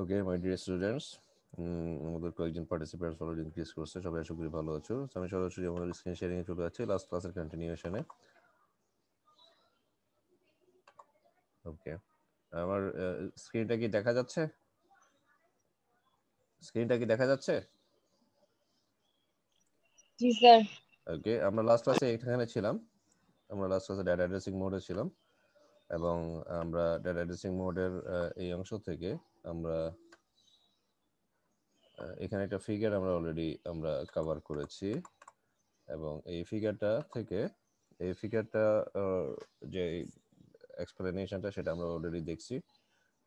Okay my dear students আমাদের কয়েকজন participants already increase করছে সবাই আশা করি ভালো আছো আমি সরাসরি আমাদের স্ক্রিন শেয়ারিং এ চলে যাচ্ছি লাস্ট ক্লাসের কন্টিনিউশনে ওকে আমার স্ক্রিনটা কি দেখা যাচ্ছে স্ক্রিনটা কি দেখা যাচ্ছে জি স্যার ওকে আমরা লাস্ট ক্লাসে এখানে ছিলাম আমরা লাস্ট ক্লাসে ডেটা অ্যাড্রেসিং মোডে ছিলাম এবং আমরা ডেটা অ্যাড্রেসিং মোডের এই অংশ থেকে আমরা এখানে একটা ফিগার আমরা অলরেডি আমরা কভার করেছি এবং এই ফিগারটা থেকে এই ফিগারটা যে এক্সপ্লেনেশনটা সেটা আমরা অলরেডি দেখছি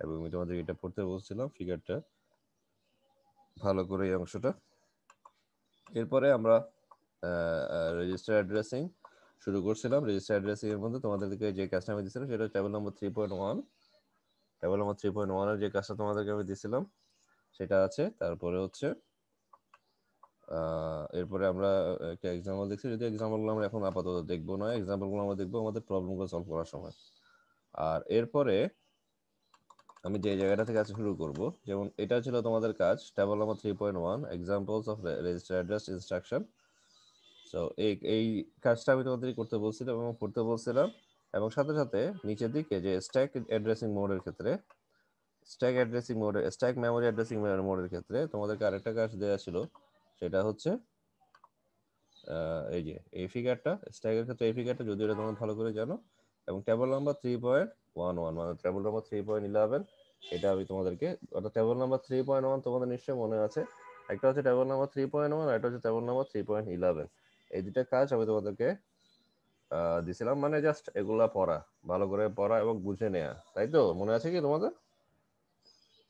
এবং আমি তোমাদের এটা পড়তে বলছিলাম ফিগারটা ভালো করে এই অংশটা এরপরে আমরা রেজিস্টার অ্যাড্রেসিং শুরু করছিলাম রেজিস্টার অ্যাড্রেসিং এর মধ্যে তোমাদেরকে যে কাজটা আমি দিয়েছিলাম সেটা table number three point one table আমার থ্রি পয়েন্ট ওয়ানের যে কাজটা তোমাদেরকে আমি দিয়েছিলাম সেটা আছে তারপরে হচ্ছে এরপরে আমরা একটা এক্সাম্পল দেখছি যদি এক্সাম্পলগুলো আমরা এখন আপাতত দেখবো না এক্সাম্পলগুলো আমরা দেখবো আমাদের প্রবলেমগুলো সলভ করার সময় আর এরপরে আমি যে জায়গাটা থেকে আজ শুরু করব যেমন এটা ছিল তোমাদের কাজ table number three point one examples of register address instruction so এই এই কাজটা আমি তোমাদের করতে বলছিলাম এবং করতে বলছিলাম এবং সাথে সাথে নিচের দিকে যে স্ট্যাক অ্যাড্রেসিং মোডের ক্ষেত্রে stack addressing mode stack memory addressing মোডের ক্ষেত্রে তোমাদেরকে আরেকটা কাজ দেওয়া ছিল সেটা হচ্ছে এই যে এই ফিগারটা স্ট্যাকের ক্ষেত্রে এই ফিগারটা যদি এটা তোমরা ভালো করে জানো এবং table number three point one one মানে table number three point eleven এটা আমি তোমাদেরকে অর্থাৎ table number three point one তোমাদের নিশ্চয়ই মনে আছে একটা হচ্ছে table number three point one আর একটা হচ্ছে table number three point eleven এই দুটা কাজ আমি তোমাদেরকে দিছিলাম মানে জাস্ট এগুলা পড়া ভালো করে পড়া এবং বুঝে নেয়া তাই তো মনে আছে কি তোমাদের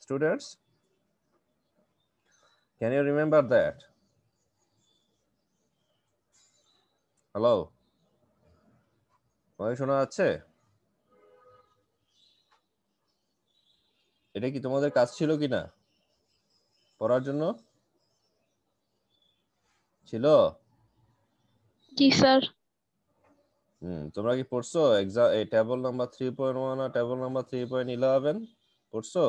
students can you remember that hello তোমাকে শোনা যাচ্ছে এটা কি তোমাদের কাজ ছিল কি না পড়ার জন্য ছিল কি স্যার তোমরা কি পড়ছো এক্সাম এই table number three point one আর table number three point eleven পড়ছো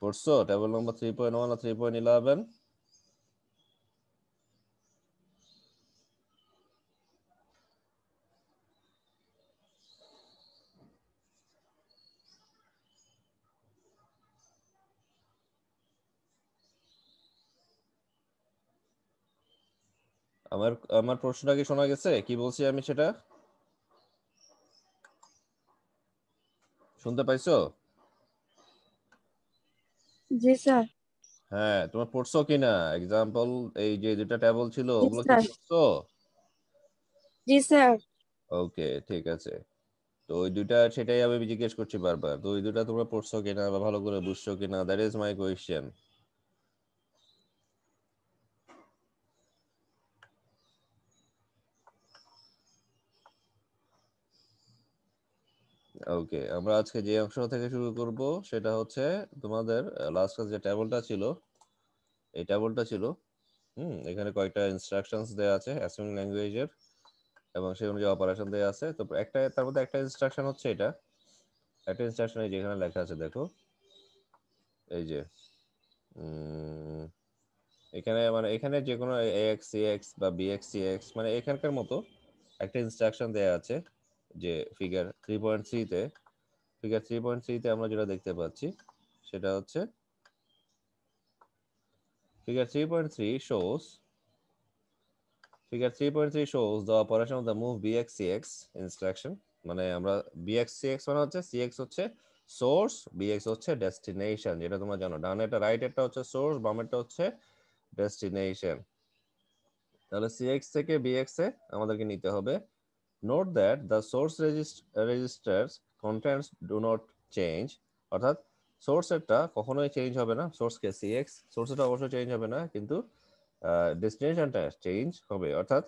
পড়ছো table number three point one আর থ্রি পয়েন্ট ইলেভেন আমার আমার প্রশ্নটা কি শোনা গেছে কি বলছি আমি সেটা শুনতে পাইছো জি স্যার হ্যাঁ তোমার পড়ছো কিনা এক্সাম্পল এই যে যেটা টেবল ছিল ওগুলো কি পড়ছো জি স্যার ওকে ঠিক আছে তো ওই দুটা সেটাই আমি জিজ্ঞেস করছি বারবার তো ওই দুটা তোমরা পড়ছো কিনা বা ভালো করে বুঝছো কিনা that is my question okay আমরা আজকে যে অংশ থেকে শুরু করব সেটা হচ্ছে তোমাদের লাস্ট ক্লাস যে টেবলটা ছিল এই টেবলটা ছিল হুম এখানে কয়েকটা ইনস্ট্রাকশনস দেওয়া আছে অ্যাসেম্বলি ল্যাঙ্গুয়েজের এবং সেই অনুযায়ী অপারেশন দেওয়া আছে তো একটা তার মধ্যে একটা ইনস্ট্রাকশন হচ্ছে এটা একটা ইনস্ট্রাকশন এই যে লেখা আছে দেখো এই যে এখানে মানে এখানে যে কোনো এ এক্স সি এক্স বা বি এক্স সি এক্স মানে এখানকার মতো একটা ইনস্ট্রাকশন দেওয়া আছে যে ফিগার থ্রি পয়েন্ট থ্রিতে ফিগার থ্রি পয়েন্ট থ্রিতে আমরা যেটা দেখতে পাচ্ছি সেটা হচ্ছে figure three point three shows figure three point three shows the operation of the move BX CX instruction মানে আমরা বিএক্স সিএক্স মানে হচ্ছে সিএক্স হচ্ছে সোর্স বিএক্স হচ্ছে ডেস্টিনেশন যেটা তোমরা জানো ডান রাইট এটা হচ্ছে সোর্স এটা হচ্ছে ডেস্টিনেশন তাহলে এক্স থেকে বিএক্স এ আমাদেরকে নিতে হবে note that the source regist registers contents do not change অর্থাৎ সোর্সেরটা কখনোই চেঞ্জ হবে না সোর্স কে সোর্সকে সিএক্স সোর্সেরটা অবশ্যই চেঞ্জ হবে না কিন্তু ডেস্টিনেশনটা চেঞ্জ হবে অর্থাৎ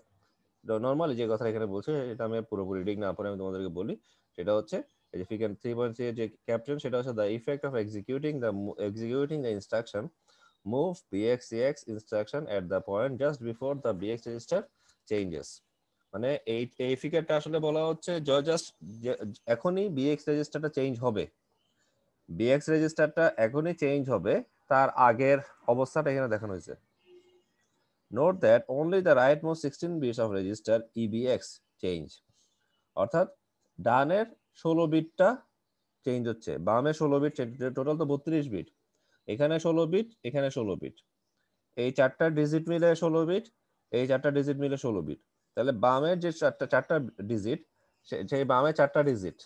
নর্মালি যে কথা এখানে বলছে এটা আমি পুরোপুরি রিডিং না পরে আমি তোমাদেরকে বলি সেটা হচ্ছে এই যে ফিগার থ্রি পয়েন্ট থ্রি যে ক্যাপশন সেটা হচ্ছে the effect of executing the executing the instruction move BX X instruction at the point just before the BX register changes মানে এই এই ফিগারটা আসলে বলা হচ্ছে জাস্ট এখনই বিএক্স রেজিস্টারটা চেঞ্জ হবে বিএক্স রেজিস্টারটা এখনই চেঞ্জ হবে তার আগের অবস্থাটা এখানে দেখানো হয়েছে note that only the rightmost sixteen bits of register EBX change অর্থাৎ ডানের ষোলো বিটটা চেঞ্জ হচ্ছে বামে ষোলো বিট টোটাল তো বত্রিশ বিট এখানে ষোলো বিট এখানে ষোলো বিট এই চারটা ডিজিট মিলে ষোলো বিট এই চারটা ডিজিট মিলে ষোলো বিট তাহলে বামের যে চারটা চারটা ডিজিট সেই বামে চারটা ডিজিট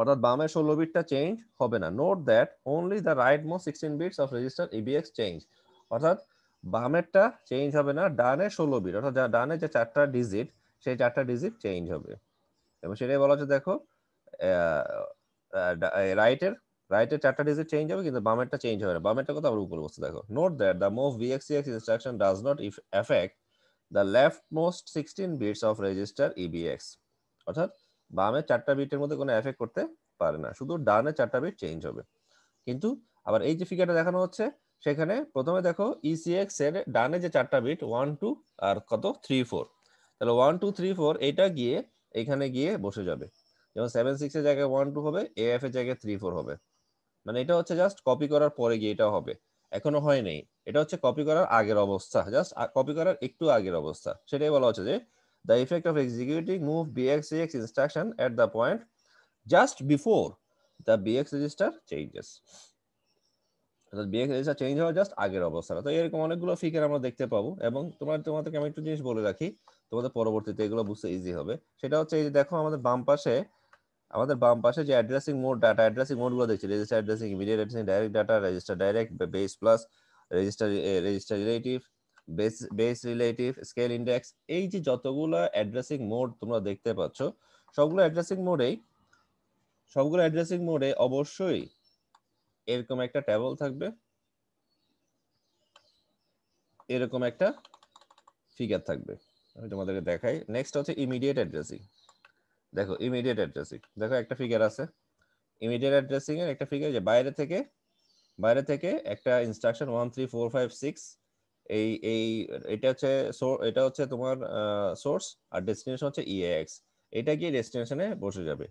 অর্থাৎ বামে ষোলো বিটটা চেঞ্জ হবে না note that only the rightmost sixteen bits of register EBX change অর্থাৎ বামেরটা চেঞ্জ হবে না ডানে ষোলো বিট অর্থাৎ ডানে যে চারটা ডিজিট সেই চারটা ডিজিট চেঞ্জ হবে এবং সেটাই বলা হচ্ছে দেখো রাইটের রাইটের চারটা ডিজিট চেঞ্জ হবে কিন্তু বামেরটা চেঞ্জ হবে না বামেরটা কথা আবার উপর বসতে দেখো note that the move BX CX instruction does not if effect the leftmost sixteen bits of register EBX অর্থাৎ বামে চারটা বিটের মধ্যে কোনো এফেক্ট করতে পারে না শুধু ডানে চারটা বিট চেঞ্জ হবে কিন্তু আবার এই যে ফিগারটা দেখানো হচ্ছে সেখানে প্রথমে দেখো ইসিএক্স e এর ডানে যে চারটা বিট ওয়ান টু আর কত থ্রি ফোর তাহলে ওয়ান টু থ্রি ফোর এইটা গিয়ে এখানে গিয়ে বসে যাবে যেমন সেভেন সিক্সের জায়গায় ওয়ান টু হবে এ এফ এর জায়গায় থ্রি ফোর হবে মানে এটা হচ্ছে জাস্ট কপি করার পরে গিয়ে এটা হবে এখনো হয় নাই এটা হচ্ছে কপি করার আগের অবস্থা জাস্ট কপি করার একটু আগের অবস্থা সেটাই বলা হচ্ছে যে the effect of executive move BX X instruction at the point just before the BX register changes অর্থাৎ বিএক্স রেজিস্টার চেঞ্জ হওয়ার জাস্ট আগের অবস্থা তো এরকম অনেকগুলো ফিগার আমরা দেখতে পাবো এবং তোমার তোমাদেরকে আমি একটু জিনিস বলে রাখি তোমাদের পরবর্তীতে এগুলো বুঝতে ইজি হবে সেটা হচ্ছে এই যে দেখো আমাদের বাম পাশে আমাদের বাম পাশে যে অ্যাড্রেসিং মোড ডাটা অ্যাড্রেসিং মোডগুলো দেখছি register addressing immediate addressing direct data register direct base plus register register relative base base relative scale index এই যে যতগুলো অ্যাড্রেসিং মোড তোমরা দেখতে পাচ্ছ সবগুলো অ্যাড্রেসিং মোডেই সবগুলো অ্যাড্রেসিং মোডে অবশ্যই এরকম একটা টেবল থাকবে এরকম একটা ফিগার থাকবে আমি তোমাদেরকে দেখাই নেক্সট হচ্ছে ইমিডিয়েট অ্যাড্রেসিং দেখো ইমিডিয়েট অ্যাড্রেসিং দেখো একটা ফিগার আছে ইমিডিয়েট অ্যাড্রেসিং এর একটা ফিগার যে বাইরে থেকে বাইরে থেকে একটা instruction one three four five six এই এই এটা হচ্ছে এটা হচ্ছে তোমার সোর্স আর ডেস্টিনেশন হচ্ছে ইএক্স e এটা গিয়ে ডেস্টিনেশনে বসে যাবে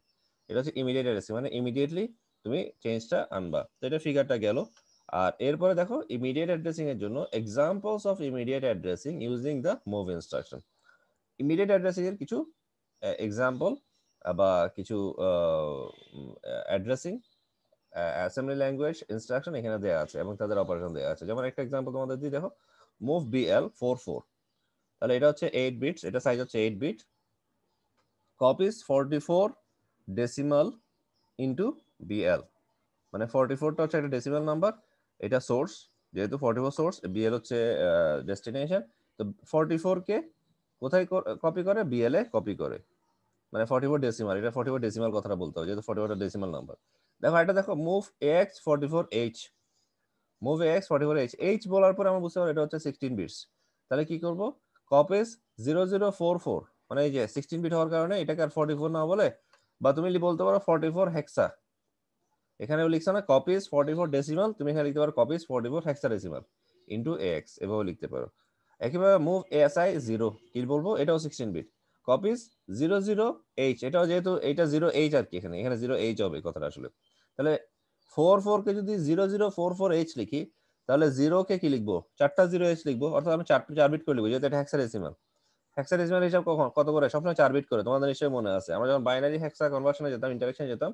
এটা হচ্ছে ইমিডিয়েট অ্যাড্রেসিং মানে ইমিডিয়েটলি তুমি চেঞ্জটা আনবা তো এটা ফিগারটা গেল আর এরপরে দেখো ইমিডিয়েট অ্যাড্রেসিং এর জন্য examples of immediate addressing using the move instruction immediate addressing এর কিছু এক্সাম্পল বা কিছু অ্যাড্রেসিং অ্যাসেম্বলি ল্যাঙ্গুয়েজ ইনস্ট্রাকশন এখানে দেওয়া আছে এবং তাদের অপারেশন দেওয়া আছে যেমন একটা এক্সাম্পল তোমাদের দিই দেখো মুভ বিএল ফোর ফোর তাহলে এটা হচ্ছে এইট বিটস এটা সাইজ হচ্ছে eight bit copies forty four decimal into BL মানে ফর্টি ফোরটা হচ্ছে একটা ডেসিমাল নাম্বার এটা সোর্স যেহেতু ফর্টি ফোর সোর্স বিএল হচ্ছে ডেস্টিনেশন তো ফর্টি ফোরকে কোথায় কপি করে বিএল এ কপি করে মানে ফর্টি ফোর ডেসিমাল এটা ফর্টি ফোর ডেসিমাল কথাটা বলতে হবে যেহেতু ফর্টি ফোরটা ডেসিমাল নাম্বার দেখো এটা দেখো move X forty four H move X forty four H H বলার পরে আমরা বুঝতে পারি এটা হচ্ছে সিক্সটিন বিটস তাহলে কি করব copies zero zero four four মানে এই যে সিক্সটিন বিট হওয়ার কারণে এটাকে আর ফর্টি ফোর না বলে বা তুমি বলতে পারো ফর্টি ফোর হেক্সা এখানেও লিখছো না কপিস ফর্টি ফোর ডেসিমাল তুমি এখানে লিখতে পারো copies forty four hexadecimal into X এভাবে লিখতে পারো একেবারে মুভ এস আই জিরো কি বলবো এটাও sixteen bit copies zero zero H এটাও যেহেতু এইটা জিরো এইচ আর কি এখানে এখানে জিরো এইচ হবে কথাটা আসলে তাহলে ফোর ফোর কে যদি zero zero four four H লিখি তাহলে জিরো কে কি লিখবো চারটা জিরো এইচ লিখবো অর্থাৎ আমি চারটা চার বিট করে লিখবো যেহেতু এটা হ্যাক্সারেসিমাল হ্যাক্সারেসিমাল হিসাব কখন কত করে সবসময় চার বিট করে তোমাদের নিশ্চয়ই মনে আছে আমরা যখন বাইনারি হ্যাক্সা কনভার্সনে যেতাম ইন্টারেকশন যেতাম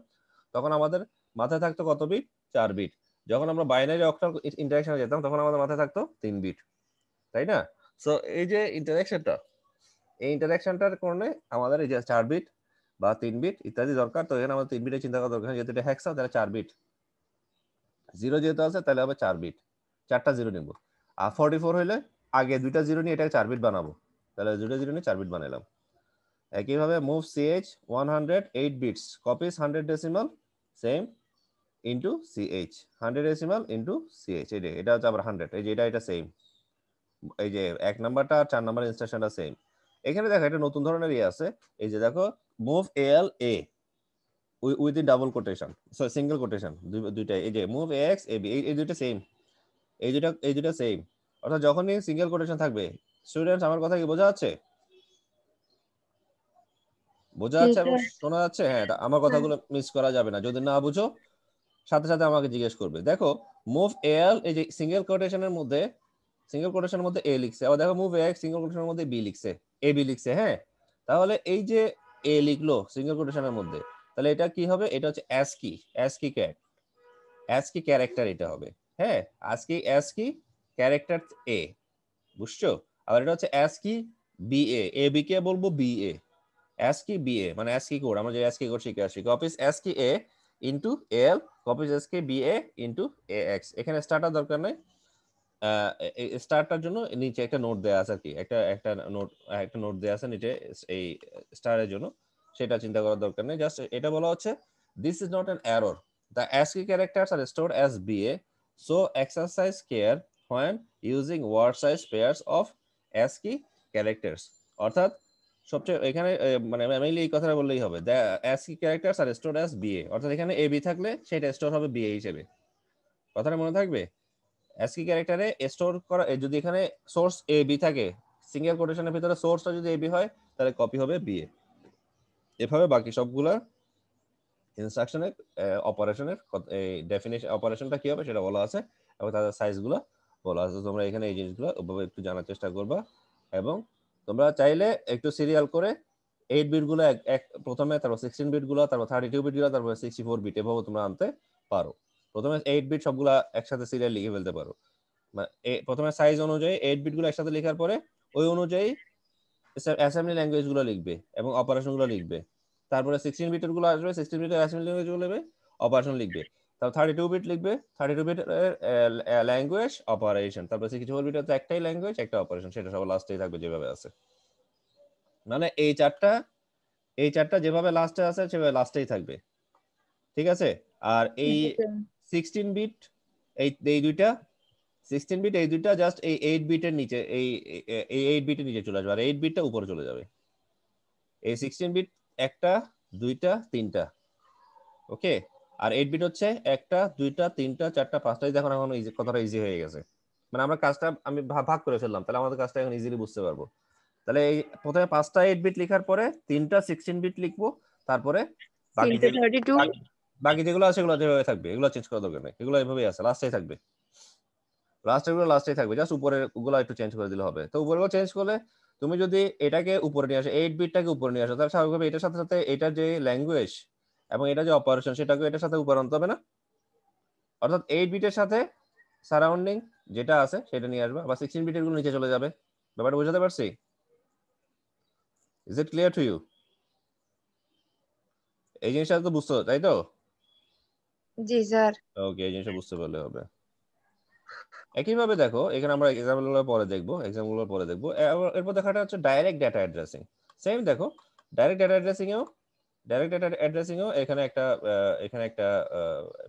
তখন আমাদের মাথায় থাকতো কত বিট চার বিট যখন আমরা বাইনারি অক্টাল ইন্টারেকশনে যেতাম তখন আমাদের মাথায় থাকতো তিন বিট তাই না সো এই যে ইন্টারেকশনটা এই ইন্টারাকশনটার কারণে আমাদের এই যে চার বিট বা তিন বিট ইত্যাদি দরকার তো এখানে আমাদের তিন বিটের চিন্তা করা দরকার যেহেতু এটা হ্যাক্সা তাহলে চার বিট জিরো যেহেতু আছে তাহলে হবে চার বিট চারটা জিরো নিব আর ফর্টি ফোর হলে আগে দুইটা জিরো নিয়ে এটাকে চার বিট বানাবো তাহলে দুইটা জিরো নিয়ে চার বিট বানাইলাম একইভাবে move CH one hundred eight bits copies hundred decimal same into CH hundred decimal into CH এই এটা হচ্ছে আবার হান্ড্রেড এই যে এটা এটা সেম এই যে এক নাম্বারটা আর চার নাম্বার ইনস্ট্রাকশনটা সেম এখানে দেখো একটা নতুন ধরনের ইয়ে আছে এই যে দেখো move L A with in double quotation sorry single quotation দুইটা এই যে মুভ এক্স এ বি এই দুইটা সেম এই দুইটা এই দুইটা সেম অর্থাৎ যখনই সিঙ্গেল কোটেশন থাকবে স্টুডেন্টস আমার কথা কি বোঝা যাচ্ছে বোঝা যাচ্ছে এবং শোনা যাচ্ছে হ্যাঁ আমার হ্যাঁ। কথাগুলো মিস করা যাবে না যদি না বুঝো সাথে সাথে আমাকে জিজ্ঞেস করবে দেখো মুভ এল এই যে সিঙ্গেল কোটেশনের মধ্যে সিঙ্গেল কোটেশনের মধ্যে এ লিখছে আবার দেখো মুভ এক্স সিঙ্গেল কোটেশনের মধ্যে বি লিখছে এবি লিখছে হ্যাঁ তাহলে এই যে এ লিখলো সিঙ্গেল কোটেশনের মধ্যে তাহলে এটা কি হবে এটা হচ্ছে অ্যাস কি অ্যাস কি ক্যাট অ্যাস কি ক্যারেক্টার এটা হবে হ্যাঁ আজ কি অ্যাস কি ক্যারেক্টার এ বুঝছো আবার এটা হচ্ছে অ্যাস কি বি এ এ বি কে বলবো B A ASCII B A মানে অ্যাস কি কোড আমরা যে অ্যাস কি কোড শিখে আসি copies ASCII A into L copies ASCII B A into A X এখানে স্টার্টার দরকার নাই স্টারটার জন্য নিচে একটা নোট দেওয়া আছে আর কি একটা একটা নোট একটা নোট দেওয়া আছে নিচে এই স্টারের জন্য সেটা চিন্তা করার দরকার নেই জাস্ট এটা বলা হচ্ছে this is not an error the ASCII characters are store as B A so exercise care when using word size pairs of ASCII characters অর্থাৎ সবচেয়ে এখানে মানে মেইনলি এই কথাটা বললেই হবে the ASCII characters are store as A অর্থাৎ এখানে এ বি থাকলে সেটা স্টোর হবে বি এ হিসেবে কথাটা মনে থাকবে অ্যাসকি ক্যারেক্টারে স্টোর করা যদি এখানে সোর্স এ বি থাকে সিঙ্গেল কোটেশনের ভিতরে সোর্সটা যদি এ বি হয় তাহলে কপি হবে বি এ এভাবে বাকি সবগুলা ইনস্ট্রাকশনের অপারেশনের এই ডেফিনেশন অপারেশনটা কি হবে সেটা বলা আছে এবং তাদের সাইজগুলো বলা আছে তোমরা এখানে এই জিনিসগুলো ওভাবে একটু জানার চেষ্টা করবা এবং তোমরা চাইলে একটু সিরিয়াল করে এইট বিটগুলো এক প্রথমে তারপর সিক্সটিন বিটগুলো তারপর থার্টি টু বিটগুলো তারপর সিক্সটি ফোর বিট এভাবে তোমরা আনতে পারো প্রথমে এইট বিট সবগুলা একসাথে সিরিয়াল লিখে ফেলতে পারো মানে প্রথমে সাইজ অনুযায়ী এইট বিট গুলো একসাথে লেখার পরে ওই অনুযায়ী অ্যাসেম্বলি ল্যাঙ্গুয়েজ গুলো লিখবে এবং অপারেশন গুলো লিখবে তারপরে সিক্সটিন বিট গুলো আসবে সিক্সটিন বিট অ্যাসেম্বলি ল্যাঙ্গুয়েজ গুলো লিখবে অপারেশন লিখবে তারপর থার্টি টু বিট লিখবে thirty two bit language operation তারপর সিক্সটি ফোর বিট তো একটাই ল্যাঙ্গুয়েজ একটা অপারেশন সেটা সব লাস্টেই থাকবে যেভাবে আছে মানে এই চারটা এই চারটা যেভাবে লাস্টে আছে সেভাবে লাস্টেই থাকবে ঠিক আছে আর এই 16 বিট এই এই দুইটা 16 বিট এই দুইটা জাস্ট এই এইট বিটের নিচে এই এই এইট বিটের নিচে চলে আসবে আর এইট বিটটা উপরে চলে যাবে এই 16 বিট একটা দুইটা তিনটা ওকে আর 8 বিট হচ্ছে একটা দুইটা তিনটা চারটা পাঁচটা দেখুন এখন ইজি কথাটা ইজি হয়ে গেছে মানে আমরা কাজটা আমি ভাগ করে ফেললাম তাহলে আমাদের কাজটা এখন ইজিলি বুঝতে পারবো তাহলে এই প্রথমে পাঁচটা 8 বিট লেখার পরে তিনটা 16 বিট লিখবো তারপরে বাকি 32 বাকি যেগুলো আছে সেগুলো যেভাবে থাকবে এগুলো চেঞ্জ করা দরকার নেই এগুলো এভাবেই আছে লাস্টেই থাকবে লাস্টের গুলো লাস্টেই থাকবে জাস্ট উপরে গুলো একটু চেঞ্জ করে দিলে হবে তো উপরে চেঞ্জ করলে তুমি যদি এটাকে উপরে নিয়ে আসো এইট বিটটাকে উপরে নিয়ে আসো তাহলে স্বাভাবিকভাবে এটার সাথে সাথে এটা যে ল্যাঙ্গুয়েজ এবং এটা যে অপারেশন সেটাকে এটার সাথে উপরে আনতে হবে না অর্থাৎ এইট বিটের সাথে সারাউন্ডিং যেটা আছে সেটা নিয়ে আসবে আবার সিক্সটিন বিটের গুলো নিচে চলে যাবে ব্যাপারটা বোঝাতে পারছি is it clear to you এই জিনিসটা তো বুঝতে তাই তো জি স্যার ওকে এই জিনিসটা বুঝতে পারলে হবে একইভাবে দেখো এখানে আমরা এক্সাম্পলগুলো পরে দেখবো এক্সাম্পলগুলো পরে দেখবো এরপর দেখাটা হচ্ছে ডাইরেক্ট ডেটা অ্যাড্রেসিং সেম দেখো ডাইরেক্ট ডাটা অ্যাড্রেসিং এও ডাইরেক্ট ডাটা অ্যাড্রেসিং এও এখানে একটা এখানে একটা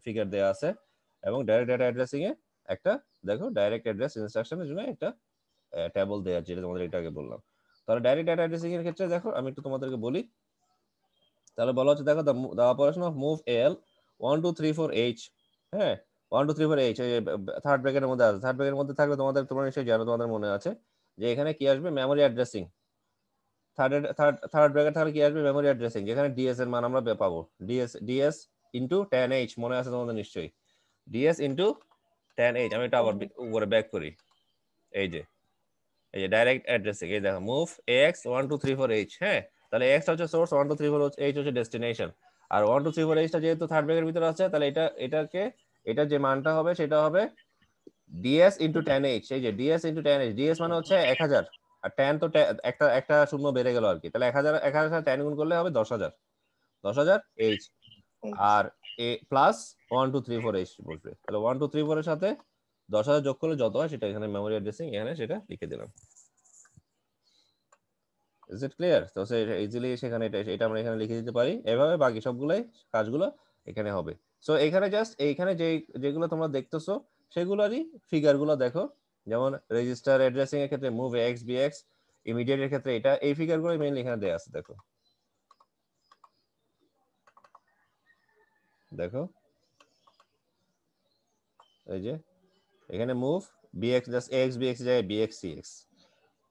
ফিগার দেওয়া আছে এবং ডাইরেক্ট ডাটা অ্যাড্রেসিং এ একটা দেখো ডাইরেক্ট অ্যাড্রেস ইনস্ট্রাকশনের জন্য একটা টেবল দেওয়া আছে যেটা তোমাদের এটা আগে বললাম তাহলে ডাইরেক্ট ডাটা অ্যাড্রেসিং এর ক্ষেত্রে দেখো আমি একটু তোমাদেরকে বলি তাহলে বলা হচ্ছে দেখো the operation of move L one two three four H হ্যাঁ one two three four H third ব্র্যাকেটের মধ্যে আছে থার্ড ব্র্যাকেটের মধ্যে থাকলে তোমাদের তোমরা নিশ্চয়ই জানো তোমাদের মনে আছে যে এখানে কি আসবে memory addressing third third third bracket থাকলে কি আসবে মেমোরি অ্যাড্রেসিং যেখানে ডিএস এর মান আমরা পাবো DS DS into ten H মনে আছে তোমাদের নিশ্চয়ই ডিএস ইন্টু টেন এইচ আমি এটা আবার উপরে ব্যাক করি এই যে এই যে ডাইরেক্ট অ্যাড্রেসিং এই দেখো move X one two three four H হ্যাঁ তাহলে এক্স হচ্ছে source one two three four H হচ্ছে ডেস্টিনেশন আর ওয়ান টু থ্রি ফোর এইচটা যেহেতু থার্ড ব্যাগের ভিতরে আছে তাহলে এটা এটাকে এটা যে মানটা হবে সেটা হবে ডিএস ইন্টু টেন এইচ এই যে DS into ten H DS মানে হচ্ছে এক হাজার আর টেন তো একটা একটা শূন্য বেড়ে গেল আর কি তাহলে এক হাজার এক হাজার টেন গুণ করলে হবে দশ হাজার দশ হাজার এইচ আর A plus one two three four H বসবে তাহলে ওয়ান টু থ্রি ফোরের সাথে দশ হাজার যোগ করলে যত হয় সেটা এখানে মেমোরি অ্যাড্রেসিং এখানে সেটা লিখে দিলাম ইজ ইট ক্লিয়ার তো সে ইজিলি সেখানে এটা এটা আমরা এখানে লিখে দিতে পারি এভাবে বাকি সবগুলাই কাজগুলো এখানে হবে সো এখানে জাস্ট এইখানে যে যেগুলো তোমরা দেখতেছো সেগুলোরই ফিগারগুলো দেখো যেমন রেজিস্টার অ্যাড্রেসিং এর ক্ষেত্রে move X B X immediate এর ক্ষেত্রে এটা এই ফিগারগুলো মেইনলি এখানে দেয়া আছে দেখো দেখো এই যে এখানে move B X just X B X জায়গায় B X C X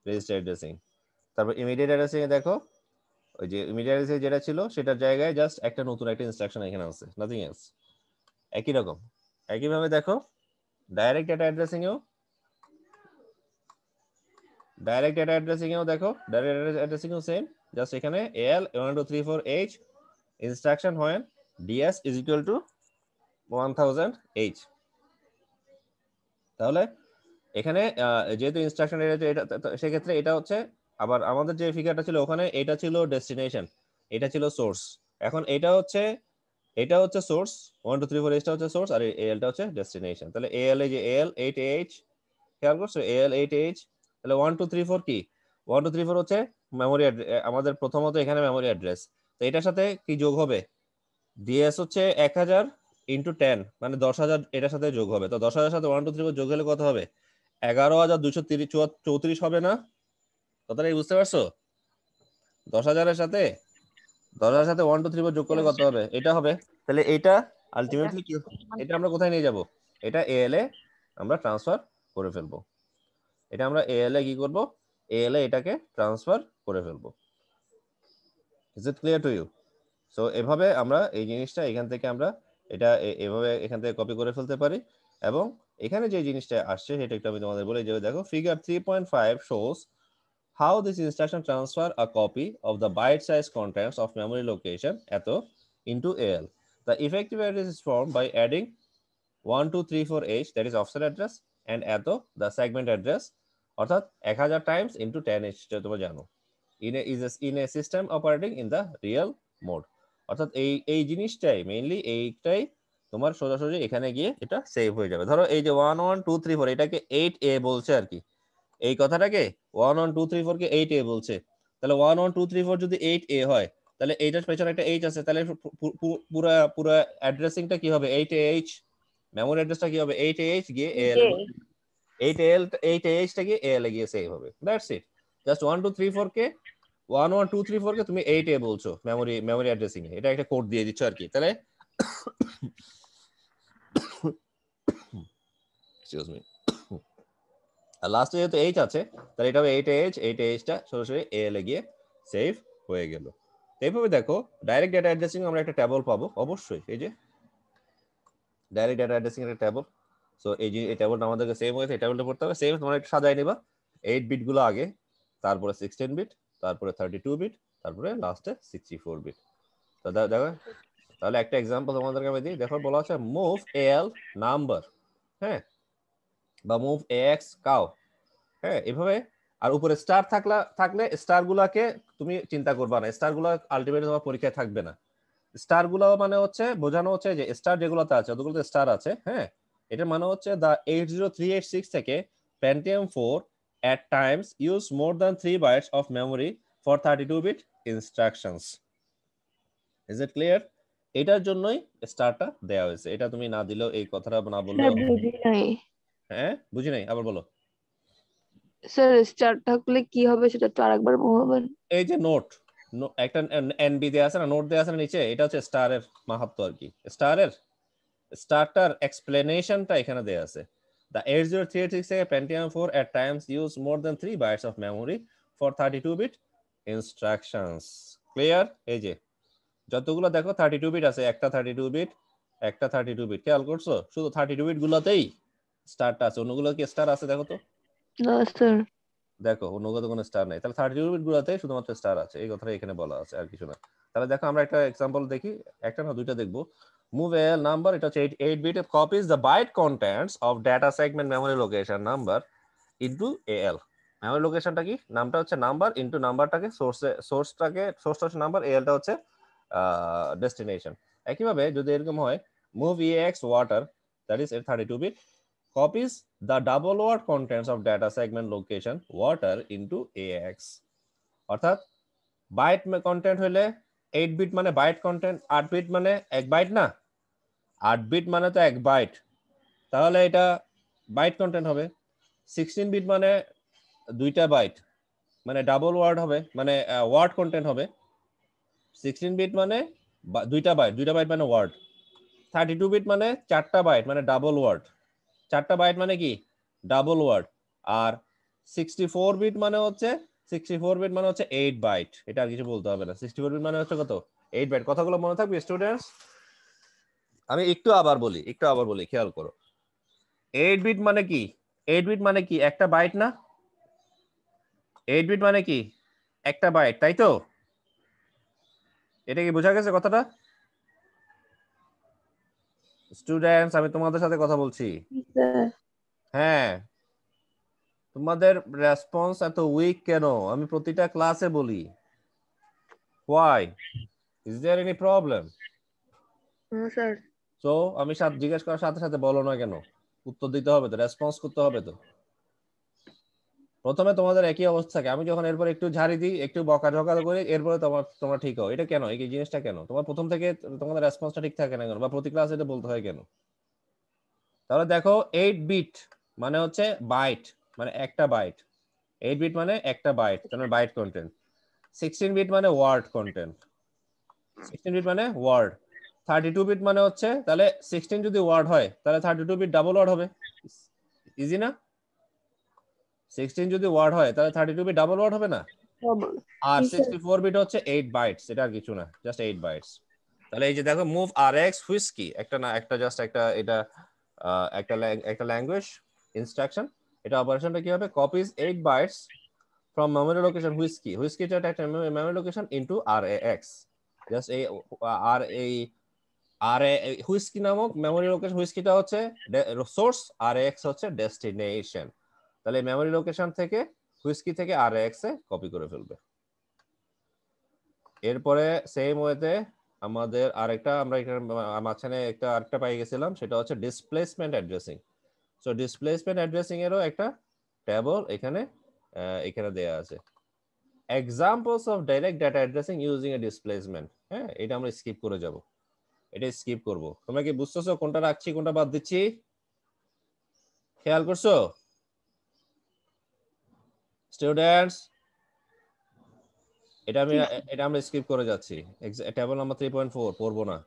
register addressing তারপর ইমিডিয়েট অ্যাড্রেসিং এ দেখো ওই যে ইমিডিয়েট অ্যাড্রেসিং যেটা ছিল সেটার জায়গায় জাস্ট একটা নতুন একটা ইনস্ট্রাকশন এখানে আছে নাথিং এলস একই রকম একইভাবে দেখো ডাইরেক্ট ডেটা অ্যাড্রেসিং এও ডাইরেক্ট ডেটা অ্যাড্রেসিং এও দেখো ডাইরেক্ট অ্যাড্রেসিং এও সেম জাস্ট এখানে L one two three four H instruction হয় DS is equal to one thousand H তাহলে এখানে যেহেতু ইনস্ট্রাকশন সেক্ষেত্রে এটা হচ্ছে আবার আমাদের যে ফিগারটা ছিল ওখানে এটা ছিল ডেস্টিনেশন এটা ছিল সোর্স এখন এটা হচ্ছে এটা হচ্ছে source one two three four এইচটা হচ্ছে সোর্স আর এলটা হচ্ছে ডেস্টিনেশন তাহলে এল এই যে এল এইট এইচ খেয়াল করছো এল এইট এইচ তাহলে ওয়ান টু থ্রি ফোর কি ওয়ান টু থ্রি ফোর হচ্ছে মেমোরি আমাদের প্রথমত এখানে মেমোরি অ্যাড্রেস তো এটার সাথে কি যোগ হবে ডিএস হচ্ছে এক হাজার ইন্টু টেন মানে দশ হাজার এটার সাথে যোগ হবে তো দশ হাজার সাথে ওয়ান টু থ্রি ফোর যোগ হলে কত হবে এগারো হাজার দুশো তিরিশ চৌত্রিশ হবে না কতটা বুঝতে পারছো দশ হাজারের সাথে দশ হাজার সাথে ওয়ান টু থ্রি ফোর যোগ করলে কত হবে এটা হবে তাহলে এটা আলটিমেটলি কি এটা আমরা কোথায় নিয়ে যাব এটা এএল এ আমরা ট্রান্সফার করে ফেলবো এটা আমরা এএল এ কি করব এএল এ এটাকে ট্রান্সফার করে ফেলবো is it clear to you so এভাবে আমরা এই জিনিসটা এখান থেকে আমরা এটা এভাবে এখান থেকে কপি করে ফেলতে পারি এবং এখানে যে জিনিসটা আসছে সেটা একটু আমি তোমাদের বলে যে দেখো figure three point five shows how this instruction transfer a copy of the byte-size contents of memory location ATO into AL. The effective address is formed by adding 1234H, that is offset address and ATO the segment address or that 1000 times into 10 h যেটা তোমরা জানো in a is a, in a system operating in the real mode Or that a, a genish এই mainly a এইটাই তোমার সোজাসুজি এখানে গিয়ে এটা সেভ হয়ে যাবে ধরো এই যে 11234 এটাকে 8a বলছে আর কি এই কথাটাকে one one two three four কে এইট এ বলছে তাহলে one one two three four যদি এইট এ হয় তাহলে এইটার পেছনে একটা এইচ আছে তাহলে পুরো পুরো অ্যাড্রেসিংটা কি হবে এইট এ এইচ মেমোরি অ্যাড্রেসটা কি হবে এইট এইচ গিয়ে A L eight L eight A এইচটা গিয়ে এ এল এ সেভ হবে that's it just one two three four কে one one two three four কে তুমি এইট এ বলছো মেমোরি মেমোরি অ্যাড্রেসিং এটা একটা কোড দিয়ে দিচ্ছ আর কি তাহলে এক্সকিউজ মি আর লাস্টে যেহেতু এইচ আছে তাহলে এটা হবে এইট এইচ এইট এইচটা সরাসরি এ এলে গিয়ে সেভ হয়ে গেল এইভাবে দেখো ডাইরেক্ট ডেটা অ্যাড্রেসিং আমরা একটা ট্যাবল পাবো অবশ্যই এই যে ডাইরেক্ট ডেটা অ্যাড্রেসিং একটা ট্যাবল সো এই যে এই ট্যাবলটা আমাদেরকে সেভ হয়েছে এই ট্যাবলটা পড়তে হবে সেভ তোমরা একটু সাজাই নেবা এইট বিটগুলো আগে তারপরে সিক্সটিন বিট তারপরে থার্টি টু বিট তারপরে লাস্টে সিক্সটি ফোর বিট দেখো তাহলে একটা এক্সাম্পল তোমাদেরকে আমি দিই দেখো বলা আছে মুভ এল নাম্বার হ্যাঁ বা মুভ এক্স কাউ হ্যাঁ এভাবে আর উপরে স্টার থাকলা থাকলে স্টার গুলাকে তুমি চিন্তা করবা না গুলা আলটিমেটলি তোমার পরীক্ষায় থাকবে না স্টার গুলো মানে হচ্ছে বোঝানো হচ্ছে যে স্টার যেগুলোতে আছে ওগুলোতে স্টার আছে হ্যাঁ এটা মানে হচ্ছে the eight zero three eight six থেকে Pentium four times use more more three 3 of memory for thirty 32 bit instructions is it clear এটার জন্যই স্টারটা দেয়া হয়েছে এটা তুমি না দিলেও এই কথাটা না বললেও হ্যাঁ বুঝি নাই আবার বলো স্যার স্টার থাকলে কি হবে সেটা তো আরেকবার বলবেন এই যে নোট একটা এনবি দেয়া আছে না নোট দেয়া আছে না নিচে এটা হচ্ছে স্টারের মাহাত্ম্য আর কি স্টারের স্টারটার এক্সপ্লেনেশনটা এখানে দেয়া আছে The 8036A four 4 times use more then three 3 of memory for thirty two bit instructions. Clear এই যে যতগুলো দেখো টু বিট আছে একটা টু বিট একটা 32 bit খেয়াল করছো শুধু টু বিট গুলোতেই স্টারটা আছে অন্যগুলো কি স্টার আছে দেখো তো না স্যার দেখো অন্যগত কোনো স্টার নেই তাহলে থার্টি টু বিট গুলাতে শুধুমাত্র স্টার আছে এই কথাটা এখানে বলা আছে আর কিছু না তাহলে দেখো আমরা একটা এক্সাম্পল দেখি একটা না দুইটা দেখবো মুভ এল নাম্বার এটা হচ্ছে 8 8 copies copies byte contents of data data memory location number number into al memory লোকেশনটা কি নামটা হচ্ছে নাম্বার ইনটু নাম্বারটাকে সোর্সে সোর্সটাকে সোর্সটা হচ্ছে নাম্বার এলটা হচ্ছে ডেস্টিনেশন একইভাবে যদি এরকম হয় move EAX water that is এর thirty two bit copies the double word contents of data segment location water into ax অর্থাৎ বাইট কন্টেন্ট হলে 8 বিট মানে বাইট কন্টেন্ট 8 বিট মানে এক বাইট না 8 বিট মানে তো এক বাইট তাহলে এটা বাইট কন্টেন্ট হবে 16 বিট মানে দুইটা বাইট মানে ডাবল ওয়ার্ড হবে মানে ওয়ার্ড কন্টেন্ট হবে 16 বিট মানে দুইটা বাইট দুইটা বাইট মানে ওয়ার্ড 32 বিট মানে চারটা বাইট মানে ডাবল ওয়ার্ড চারটা বাইট মানে কি ডাবল ওয়ার্ড আর সিক্সটি ফোর বিট মানে হচ্ছে সিক্সটি ফোর বিট মানে হচ্ছে এইট বাইট এটা আর কিছু বলতে হবে না সিক্সটি ফোর বিট মানে হচ্ছে কত এইট বাইট কথাগুলো মনে থাকবে স্টুডেন্টস আমি একটু আবার বলি একটু আবার বলি খেয়াল করো এইট বিট মানে কি এইট বিট মানে কি একটা বাইট না এইট বিট মানে কি একটা বাইট তাই তো এটা কি বোঝা গেছে কথাটা স্টুডেন্টস আমি তোমাদের সাথে কথা বলছি হ্যাঁ তোমাদের রেসপন্স এত উইক কেন আমি প্রতিটা ক্লাসে বলি why is there any problem so আমি জিজ্ঞেস করার সাথে সাথে বলো না কেন উত্তর দিতে হবে তো রেসপন্স করতে হবে তো প্রথমে তোমাদের একই অবস্থা আমি যখন এরপর একটু ঝাড়ি দিই একটু বকা ঝকা করি এরপরে তোমার তোমার ঠিক হও এটা কেন এই জিনিসটা কেন তোমার প্রথম থেকে তোমাদের রেসপন্সটা ঠিক থাকে না কেন বা প্রতি ক্লাসে এটা বলতে হয় কেন তাহলে দেখো এইট বিট মানে হচ্ছে বাইট মানে একটা বাইট এইট বিট মানে একটা বাইট তোমার বাইট কন্টেন্ট সিক্সটিন বিট মানে ওয়ার্ড কন্টেন্ট সিক্সটিন বিট মানে ওয়ার্ড থার্টি টু বিট মানে হচ্ছে তাহলে সিক্সটিন যদি ওয়ার্ড হয় তাহলে thirty two bit double word হবে ইজি না সিক্সটিন যদি ওয়ার্ড হয় তাহলে thirty two bit double word হবে না আর সিক্সটি ফোর বিট হচ্ছে এইট বাইটস এটা আর কিছু না জাস্ট এইট বাইটস তাহলে এই যে দেখো মুভ আর এক্স হুইস্কি একটা না একটা জাস্ট একটা এটা একটা একটা ল্যাঙ্গুয়েজ ইনস্ট্রাকশন এটা অপারেশনটা কি হবে copies eight bytes from memory location whiskey whiskey এটা একটা memory location into R X just এই আর এই আর হুইস্কি নামক মেমোরি লোকেশন হুইস্কিটা হচ্ছে সোর্স আর এক্স হচ্ছে ডেস্টিনেশন তাহলে মেমোরি লোকেশন থেকে হুইস্কি থেকে আর এক্স এ কপি করে ফেলবে এরপরে সেম ওয়েতে আমাদের আরেকটা আমরা এখানে মাঝখানে একটা আরেকটা পাই গেছিলাম সেটা হচ্ছে displacement addressing so displacement addressing এরও একটা ট্যাবল এখানে এখানে দেয়া আছে examples of direct data addressing using a displacement হ্যাঁ এটা আমরা স্কিপ করে যাব এটা স্কিপ করব তোমরা কি বুঝতেছো কোনটা রাখছি কোনটা বাদ দিচ্ছি খেয়াল করছো স্টুডেন্টস এটা আমি এটা আমরা স্কিপ করে যাচ্ছি টেবিল নাম্বার 3.4 পড়বো না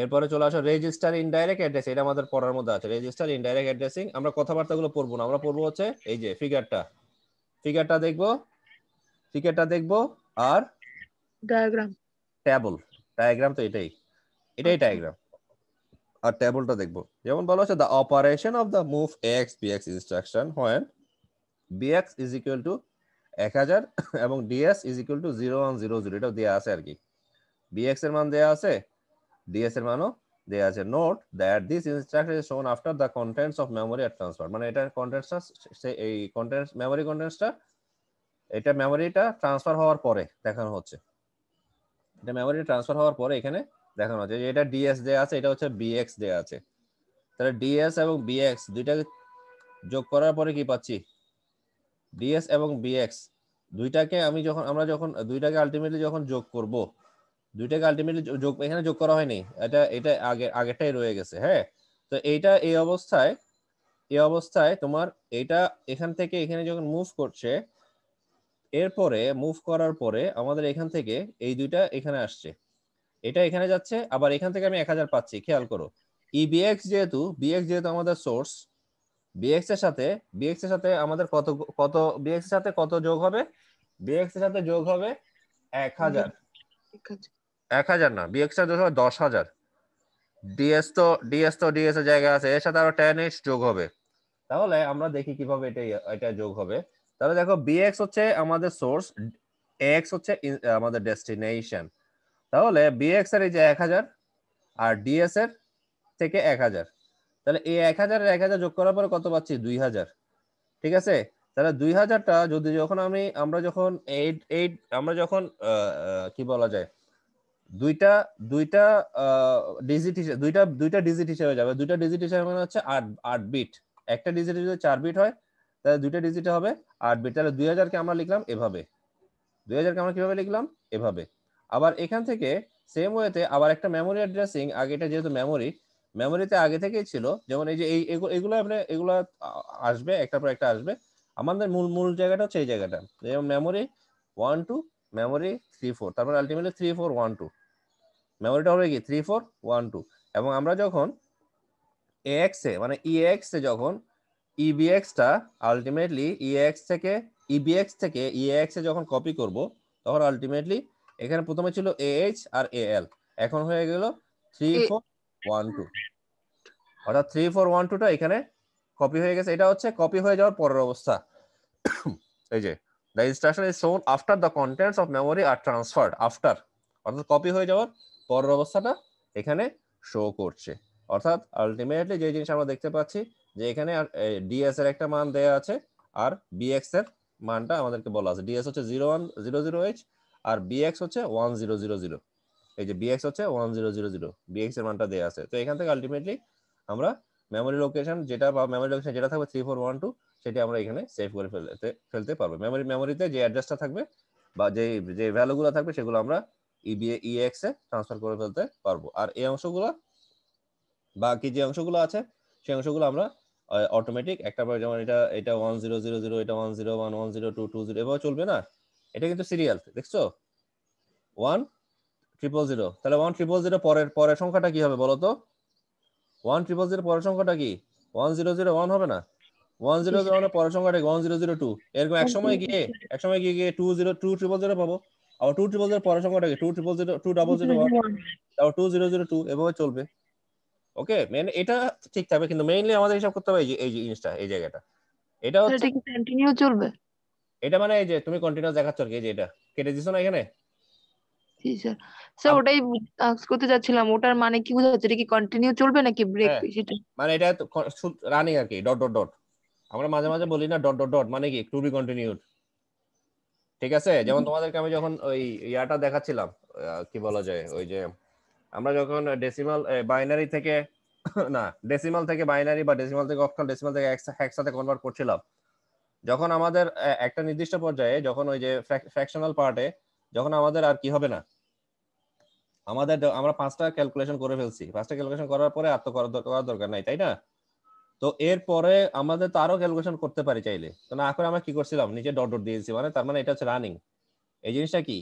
এরপরে চলে আসা রেজিস্টার ইনডাইরেক্ট অ্যাড্রেস এটা আমাদের পড়ার মধ্যে আছে রেজিস্টার ইনডাইরেক্ট অ্যাড্রেসিং আমরা কথাবার্তাগুলো পড়বো না আমরা পড়বো হচ্ছে এই যে ফিগারটা ফিগারটা দেখবো ফিগারটা দেখবো আর ডায়াগ্রাম টেবিল ডায়াগ্রাম তো এটাই এটাই ডায়াগ্রাম আচ্ছা। আর টেবিলটা দেখবো যেমন বলা আছে the operation of the move X B X instruction when bx is equal to এক হাজার এবং DS is equal to zero one zero zero এটাও দেওয়া আছে আর কি bx এর মান দেওয়া আছে ডিএস এর মানও দেয়া আছে note that this instruction is shown after the contents of memory are transfer মানে এটার কন্টেন্টসটা এই কন্টেন্টস মেমোরি কন্টেন্টসটা এটা মেমোরিটা ট্রান্সফার হওয়ার পরে দেখানো হচ্ছে এটা মেমোরি ট্রান্সফার হওয়ার পরে এখানে দেখানো হচ্ছে এটা ডিএস দেয়া আছে এটা হচ্ছে বিএক্স দেয়া আছে তাহলে ডিএস এবং বিএক্স দুইটাকে যোগ করার পরে কি পাচ্ছি ডিএস এবং বিএক্স দুইটাকে আমি যখন আমরা যখন দুইটাকে আলটিমেটলি যখন যোগ করব দুইটাকে আলটিমেটলি যোগ এখানে যোগ করা হয়নি এটা এটা আগে আগেরটাই রয়ে গেছে হ্যাঁ তো এইটা এই অবস্থায় এই অবস্থায় তোমার এটা এখান থেকে এখানে যখন মুভ করছে এরপরে মুভ করার পরে আমাদের এখান থেকে এই দুইটা এখানে আসছে এটা এখানে যাচ্ছে আবার এখান থেকে আমি এক হাজার পাচ্ছি খেয়াল করো ই বিএক্স যেহেতু বিএক্স যেহেতু আমাদের সোর্স bx এর সাথে bx এর সাথে আমাদের কত কত bx এর সাথে কত যোগ হবে bx এর সাথে যোগ হবে 1000 1000 না bx এর যোগ হবে 10000 ds তো ds তো ds এর জায়গা আছে এর সাথে আরো tan h যোগ হবে তাহলে আমরা দেখি কিভাবে এটা এটা যোগ হবে তাহলে দেখো bx হচ্ছে আমাদের সোর্স x হচ্ছে আমাদের ডেস্টিনেশন তাহলে bx এর এই যে 1000 আর ds এর থেকে 1000 তাহলে এই এক হাজার এক হাজার যোগ করার পরে কত পাচ্ছি দুই হাজার ঠিক আছে তাহলে দুই হাজারটা যদি যখন আমি আমরা যখন এইট এইট আমরা যখন কি বলা যায় দুইটা দুইটা ডিজিট হিসেবে দুইটা দুইটা ডিজিট হিসেবে যাবে দুইটা ডিজিট হিসেবে মানে হচ্ছে আট আট বিট একটা ডিজিট যদি চার বিট হয় তাহলে দুইটা ডিজিট হবে আট বিট তাহলে দুই হাজারকে আমরা লিখলাম এভাবে দুই হাজারকে আমরা কিভাবে লিখলাম এভাবে আবার এখান থেকে সেম ওয়েতে আবার একটা মেমোরি অ্যাড্রেসিং আগে এটা যেহেতু মেমোরি মেমোরিতে আগে থেকেই ছিল যেমন এই যে এই এগুলো আপনি এগুলো আসবে একটার পর একটা আসবে আমাদের মূল মূল জায়গাটা হচ্ছে এই জায়গাটা যেমন memory one two memory three four তারপর ultimately three four one two মেমোরিটা হবে কি থ্রি ফোর ওয়ান টু এবং আমরা যখন এ মানে এ যখন ইবিএক্সটা আলটিমেটলি ইএক্স থেকে ইবিএক্স থেকে এ যখন কপি করব তখন আলটিমেটলি এখানে প্রথমে ছিল এএইচ আর এএল এখন হয়ে গেল থ্রি ফোর ওয়ান টু অর্থাৎ থ্রি ফোর ওয়ান টুটা এখানে কপি হয়ে গেছে এটা হচ্ছে কপি হয়ে যাওয়ার পরের অবস্থা এই যে the instruction is shown after the contents of memory are transferred after অর্থাৎ কপি হয়ে যাওয়ার পরের অবস্থাটা এখানে শো করছে অর্থাৎ আলটিমেটলি যে জিনিস আমরা দেখতে পাচ্ছি যে এখানে ডিএস এর একটা মান দেয়া আছে আর বিএক্স এর মানটা আমাদেরকে বলা আছে ডিএস হচ্ছে zero one zero zero H আর বিএক্স হচ্ছে ওয়ান জিরো জিরো জিরো এই যে bx হচ্ছে one zero zero zero bx এর মানটা দেওয়া আছে তো এখান থেকে আলটিমেটলি আমরা মেমোরি লোকেশন যেটা বা মেমোরি লোকেশন যেটা থাকবে থ্রি ফোর ওয়ান টু সেটি আমরা এখানে সেভ করে ফেলতে ফেলতে পারবো মেমোরি মেমোরিতে যে অ্যাড্রেসটা থাকবে বা যে যে ভ্যালুগুলো থাকবে সেগুলো আমরা ইবিএ ইএক্স এ ট্রান্সফার করে ফেলতে পারবো আর এই অংশগুলো বাকি যে অংশগুলো আছে সেই অংশগুলো আমরা অটোমেটিক একটা পর যেমন এটা এটা ওয়ান জিরো জিরো জিরো এটা one zero one one zero two two zero এভাবে চলবে না এটা কিন্তু সিরিয়াল দেখছো ওয়ান ট্রিপল জিরো তাহলে ওয়ান ট্রিপল জিরো পরের পরের সংখ্যাটা কি হবে বলো তো ওয়ান ট্রিপল জিরো পরের সংখ্যাটা কি ওয়ান জিরো জিরো ওয়ান হবে না ওয়ান জিরো জিরো ওয়ানের পরের সংখ্যাটা ওয়ান জিরো জিরো টু এরকম এক সময় গিয়ে এক সময় গিয়ে গিয়ে two zero two triple zero পাবো আবার টু ট্রিপল জিরো পরের সংখ্যাটা কি two triple zero two double zero one তারপর টু জিরো জিরো টু এভাবে চলবে ওকে মেন এটা ঠিক থাকবে কিন্তু মেইনলি আমাদের হিসাব করতে হবে এই যে এই জিনিসটা এই জায়গাটা এটা হচ্ছে কন্টিনিউ চলবে এটা মানে এই যে তুমি কন্টিনিউ দেখাচ্ছ আর কি এই যে এটা কেটে দিছো না এখানে জি স্যার ওটাই আস্ক করতে যাচ্ছিলাম ওটার মানে কি বোঝাচ্ছে এটা কি কন্টিনিউ চলবে নাকি ব্রেক হ্যাঁ। সেটা মানে এটা রানিং আর কি ডট ডট ডট আমরা মাঝে মাঝে বলি না ডট ডট ডট মানে কি টু বি কন্টিনিউড ঠিক আছে যেমন তোমাদেরকে আমি যখন ওই ইয়াটা দেখাচ্ছিলাম কি বলা যায় ওই যে আমরা যখন ডেসিমাল বাইনারি থেকে না ডেসিমাল থেকে বাইনারি বা ডেসিমাল থেকে অক্টাল ডেসিমাল থেকে হেক্সাতে কনভার্ট করছিলাম যখন আমাদের একটা নির্দিষ্ট পর্যায়ে যখন ওই যে ফ্র্যাকশনাল পার্টে যখন আমাদের আর কি হবে না আমাদের আমরা পাঁচটা ক্যালকুলেশন করে ফেলছি পাঁচটা ক্যালকুলেশন করার পরে আর তো করার দরকার নাই তাই না তো এরপরে আমাদের তো আরো ক্যালকুলেশন করতে পারি চাইলে তো না করে আমরা কি করছিলাম নিচে ডট ডট দিয়েছি মানে তার মানে এটা হচ্ছে রানিং এই জিনিসটা কি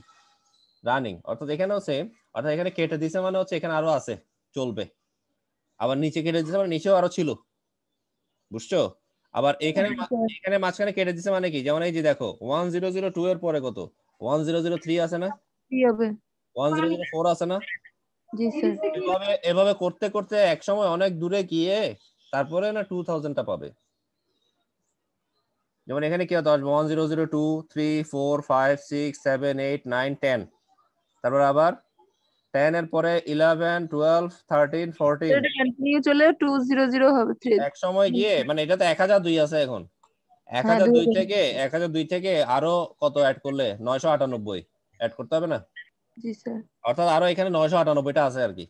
রানিং অর্থাৎ এখানে হচ্ছে অর্থাৎ এখানে কেটে দিছে মানে হচ্ছে এখানে আরো আছে চলবে আবার নিচে কেটে দিছে মানে নিচেও আরো ছিল বুঝছো আবার এখানে আচ্ছা। এখানে মাঝখানে কেটে দিছে মানে কি যেমন এই যে দেখো ওয়ান জিরো জিরো টু এর পরে কত ওয়ান আছে না ওয়ান জিরো জিরো আছে না এভাবে এভাবে করতে করতে এক সময় অনেক দূরে গিয়ে তারপরে না টু থাউজেন্ডটা পাবে যেমন এখানে কি হতো one zero zero two three four five six seven eight nine ten তারপর আবার টেন এর পরে ইলেভেন টুয়েলভ থার্টিন ফোরটিন চলে টু জিরো জিরো হবে এক সময় গিয়ে মানে এটা তো এক হাজার দুই আছে এখন এক হ্যাঁ, হাজার দুই থেকে এক হাজার দুই থেকে আরো কত অ্যাড করলে নয়শো আটানব্বই অ্যাড করতে হবে না অর্থাৎ আরো এখানে নয়শো আটানব্বইটা আছে আর কি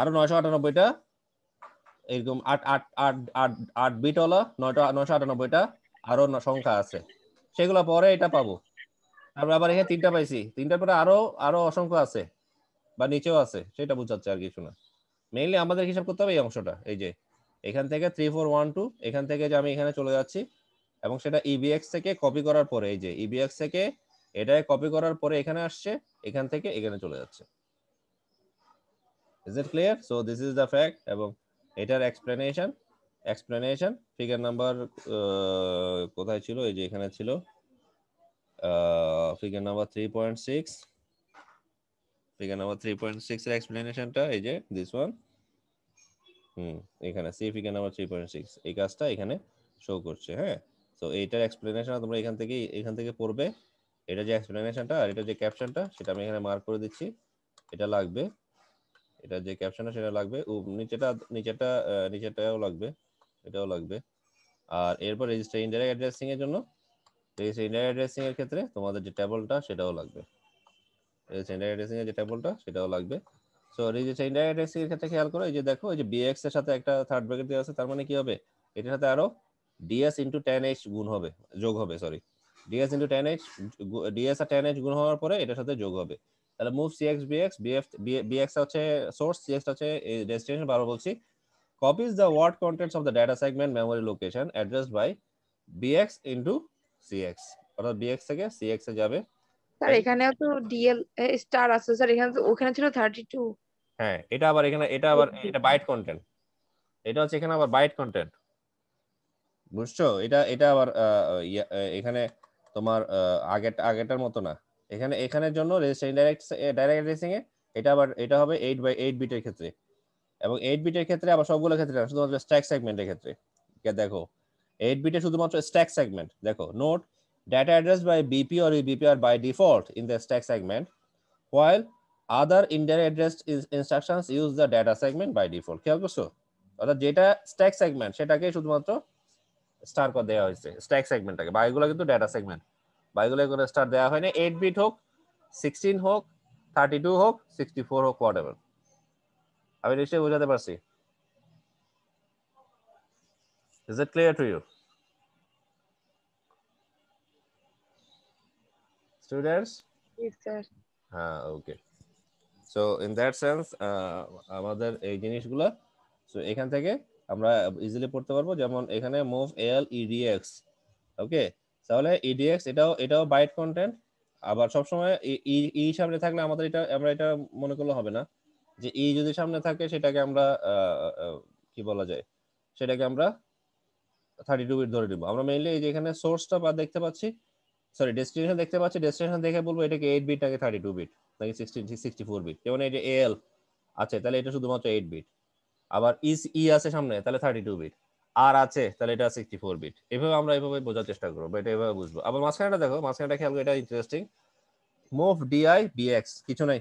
আরো নয়শো আটানব্বইটা এরকম আট আট আট আট আট নয়টা নয়শো আটানব্বইটা আরো সংখ্যা আছে সেগুলো পরে এটা পাবো তারপর আবার এখানে তিনটা পাইছি তিনটার পরে আরো আরো অসংখ্য আছে বা নিচেও আছে সেটা বুঝাচ্ছে আর কিছু না মেইনলি আমাদের হিসাব করতে হবে এই অংশটা এই যে এখান থেকে থ্রি ফোর ওয়ান টু এখান থেকে যে আমি এখানে চলে যাচ্ছি এবং সেটা ইবিএক্স e থেকে কপি করার পরে এই যে ইবিএক্স e থেকে এটাই কপি করার পরে এখানে আসছে এখান থেকে এখানে চলে যাচ্ছে is it clear so this is the fact এবং এটার এক্সপ্লেনেশন এক্সপ্লেনেশন ফিগার নাম্বার কোথায় ছিল এই যে এখানে ছিল figure number three point six figure number three point six এর এক্সপ্লেনেশনটা এই যে দিস ওয়ান হুম এখানে সিএফি নাম্বার থ্রি পয়েন্ট সিক্স এই কাজটা এখানে শো করছে হ্যাঁ সো এইটার এক্সপ্লেনেশন তোমরা এখান থেকে এখান থেকে পড়বে এটা যে এক্সপ্লেনেশনটা আর এটা যে ক্যাপশনটা সেটা আমি এখানে মার্ক করে দিচ্ছি এটা লাগবে এটা যে ক্যাপশনটা সেটা লাগবে ও নিচেটা নিচেটা নিচেটাও লাগবে এটাও লাগবে আর এরপর রেজিস্টার ইনডাইরেক্ট অ্যাড্রেসিং এর জন্য রেজিস্টার ইনডাইরেক্ট অ্যাড্রেসিং এর ক্ষেত্রে তোমাদের যে টেবলটা সেটাও লাগবে রেজিস্টার ইনডাইরেক্ট অ্যাড্রেসিং এর যে টেবলটা সেটাও লাগবে সরি এই যে চেইন ডায়ারেক্স এর ক্ষেত্রে খেয়াল করো এই যে দেখো এই যে bx এর সাথে একটা থার্ড ব্র্যাকেট দেওয়া আছে তার মানে কি হবে এটার সাথে আরো ds ইনটু tan h গুণ হবে যোগ হবে sorry ds into tan h ds আর tan h গুণ হওয়ার পরে এটার সাথে যোগ হবে তাহলে move cx bx bf bx হচ্ছে সোর্স cx হচ্ছে ডেস্টিনেশন বারবার বলছি bx cx অর্থাৎ bx থেকে cx এ যাবে স্যার এখানেও তো ডিএল স্টার আছে স্যার এখানে তো ওখানে ছিল 32 হ্যাঁ এটা আবার এখানে এটা আবার এটা বাইট কন্টেন্ট এটা হচ্ছে এখানে আবার বাইট কন্টেন্ট বুঝছো এটা এটা আবার এখানে তোমার আগের আগেটার মতো না এখানে এখানের জন্য ডাইরেক্ট ডাইরেক্ট রেসিং এ এটা আবার এটা হবে এইট বাই এইট বিটের ক্ষেত্রে এবং এইট বিটের ক্ষেত্রে আবার সবগুলো ক্ষেত্রে না শুধুমাত্র স্ট্যাক সেগমেন্টের ক্ষেত্রে দেখো এইট বিটে শুধুমাত্র স্ট্যাক সেগমেন্ট দেখো note data address by BP or UBP আর by default in the stack segment while other ইন্ডিয়ান address instructions use the data segment by default খেয়াল করছো অর্থাৎ যেটা স্ট্যাক সেগমেন্ট সেটাকে শুধুমাত্র স্টার কর দেওয়া হয়েছে স্ট্যাক সেগমেন্টটাকে বা কিন্তু ডেটা সেগমেন্ট বা এগুলো কোনো স্টার দেওয়া হয়নি এইট বিট হোক সিক্সটিন হোক থার্টি টু হোক সিক্সটি ফোর হোক হোয়াট এভার আমি নিশ্চয়ই বোঝাতে পারছি Is it clear to you students হ্যাঁ okay so in that sense আমাদের এই জিনিসগুলো সো এখান থেকে আমরা ইজিলি পড়তে পারবো যেমন এখানে মুভ এল ইডিএক্স ওকে তাহলে ইডিএক্স e এটাও এটাও বাইট কন্টেন্ট আবার সবসময় ই e, e, সামনে থাকলে আমাদের এটা আমরা এটা মনে করলে হবে না যে ই যদি সামনে থাকে সেটাকে আমরা কি বলা যায় সেটাকে আমরা থার্টি টু বিট ধরে নিব আমরা মেইনলি এই যে এখানে সোর্সটা দেখতে পাচ্ছি সরি ডেস্টিনেশন দেখতে পাচ্ছি ডেস্টিনেশন দেখে বলবো এটাকে এইট বিট নাকি থার্টি টু বিট নাকি সিক্সটি বিট যেমন এই যে এল আছে তাহলে এটা শুধুমাত্র এইট বিট আবার ইস ই e আছে সামনে তাহলে থার্টি টু বিট আর আছে তাহলে এটা সিক্সটি ফোর বিট এভাবে আমরা এভাবে বোঝার চেষ্টা করবো এটা এভাবে বুঝবো আবার মাঝখানেটা দেখো মাঝখানেটা খেয়াল এটা ইন্টারেস্টিং মুভ ডিআই বিএক্স কিছু নাই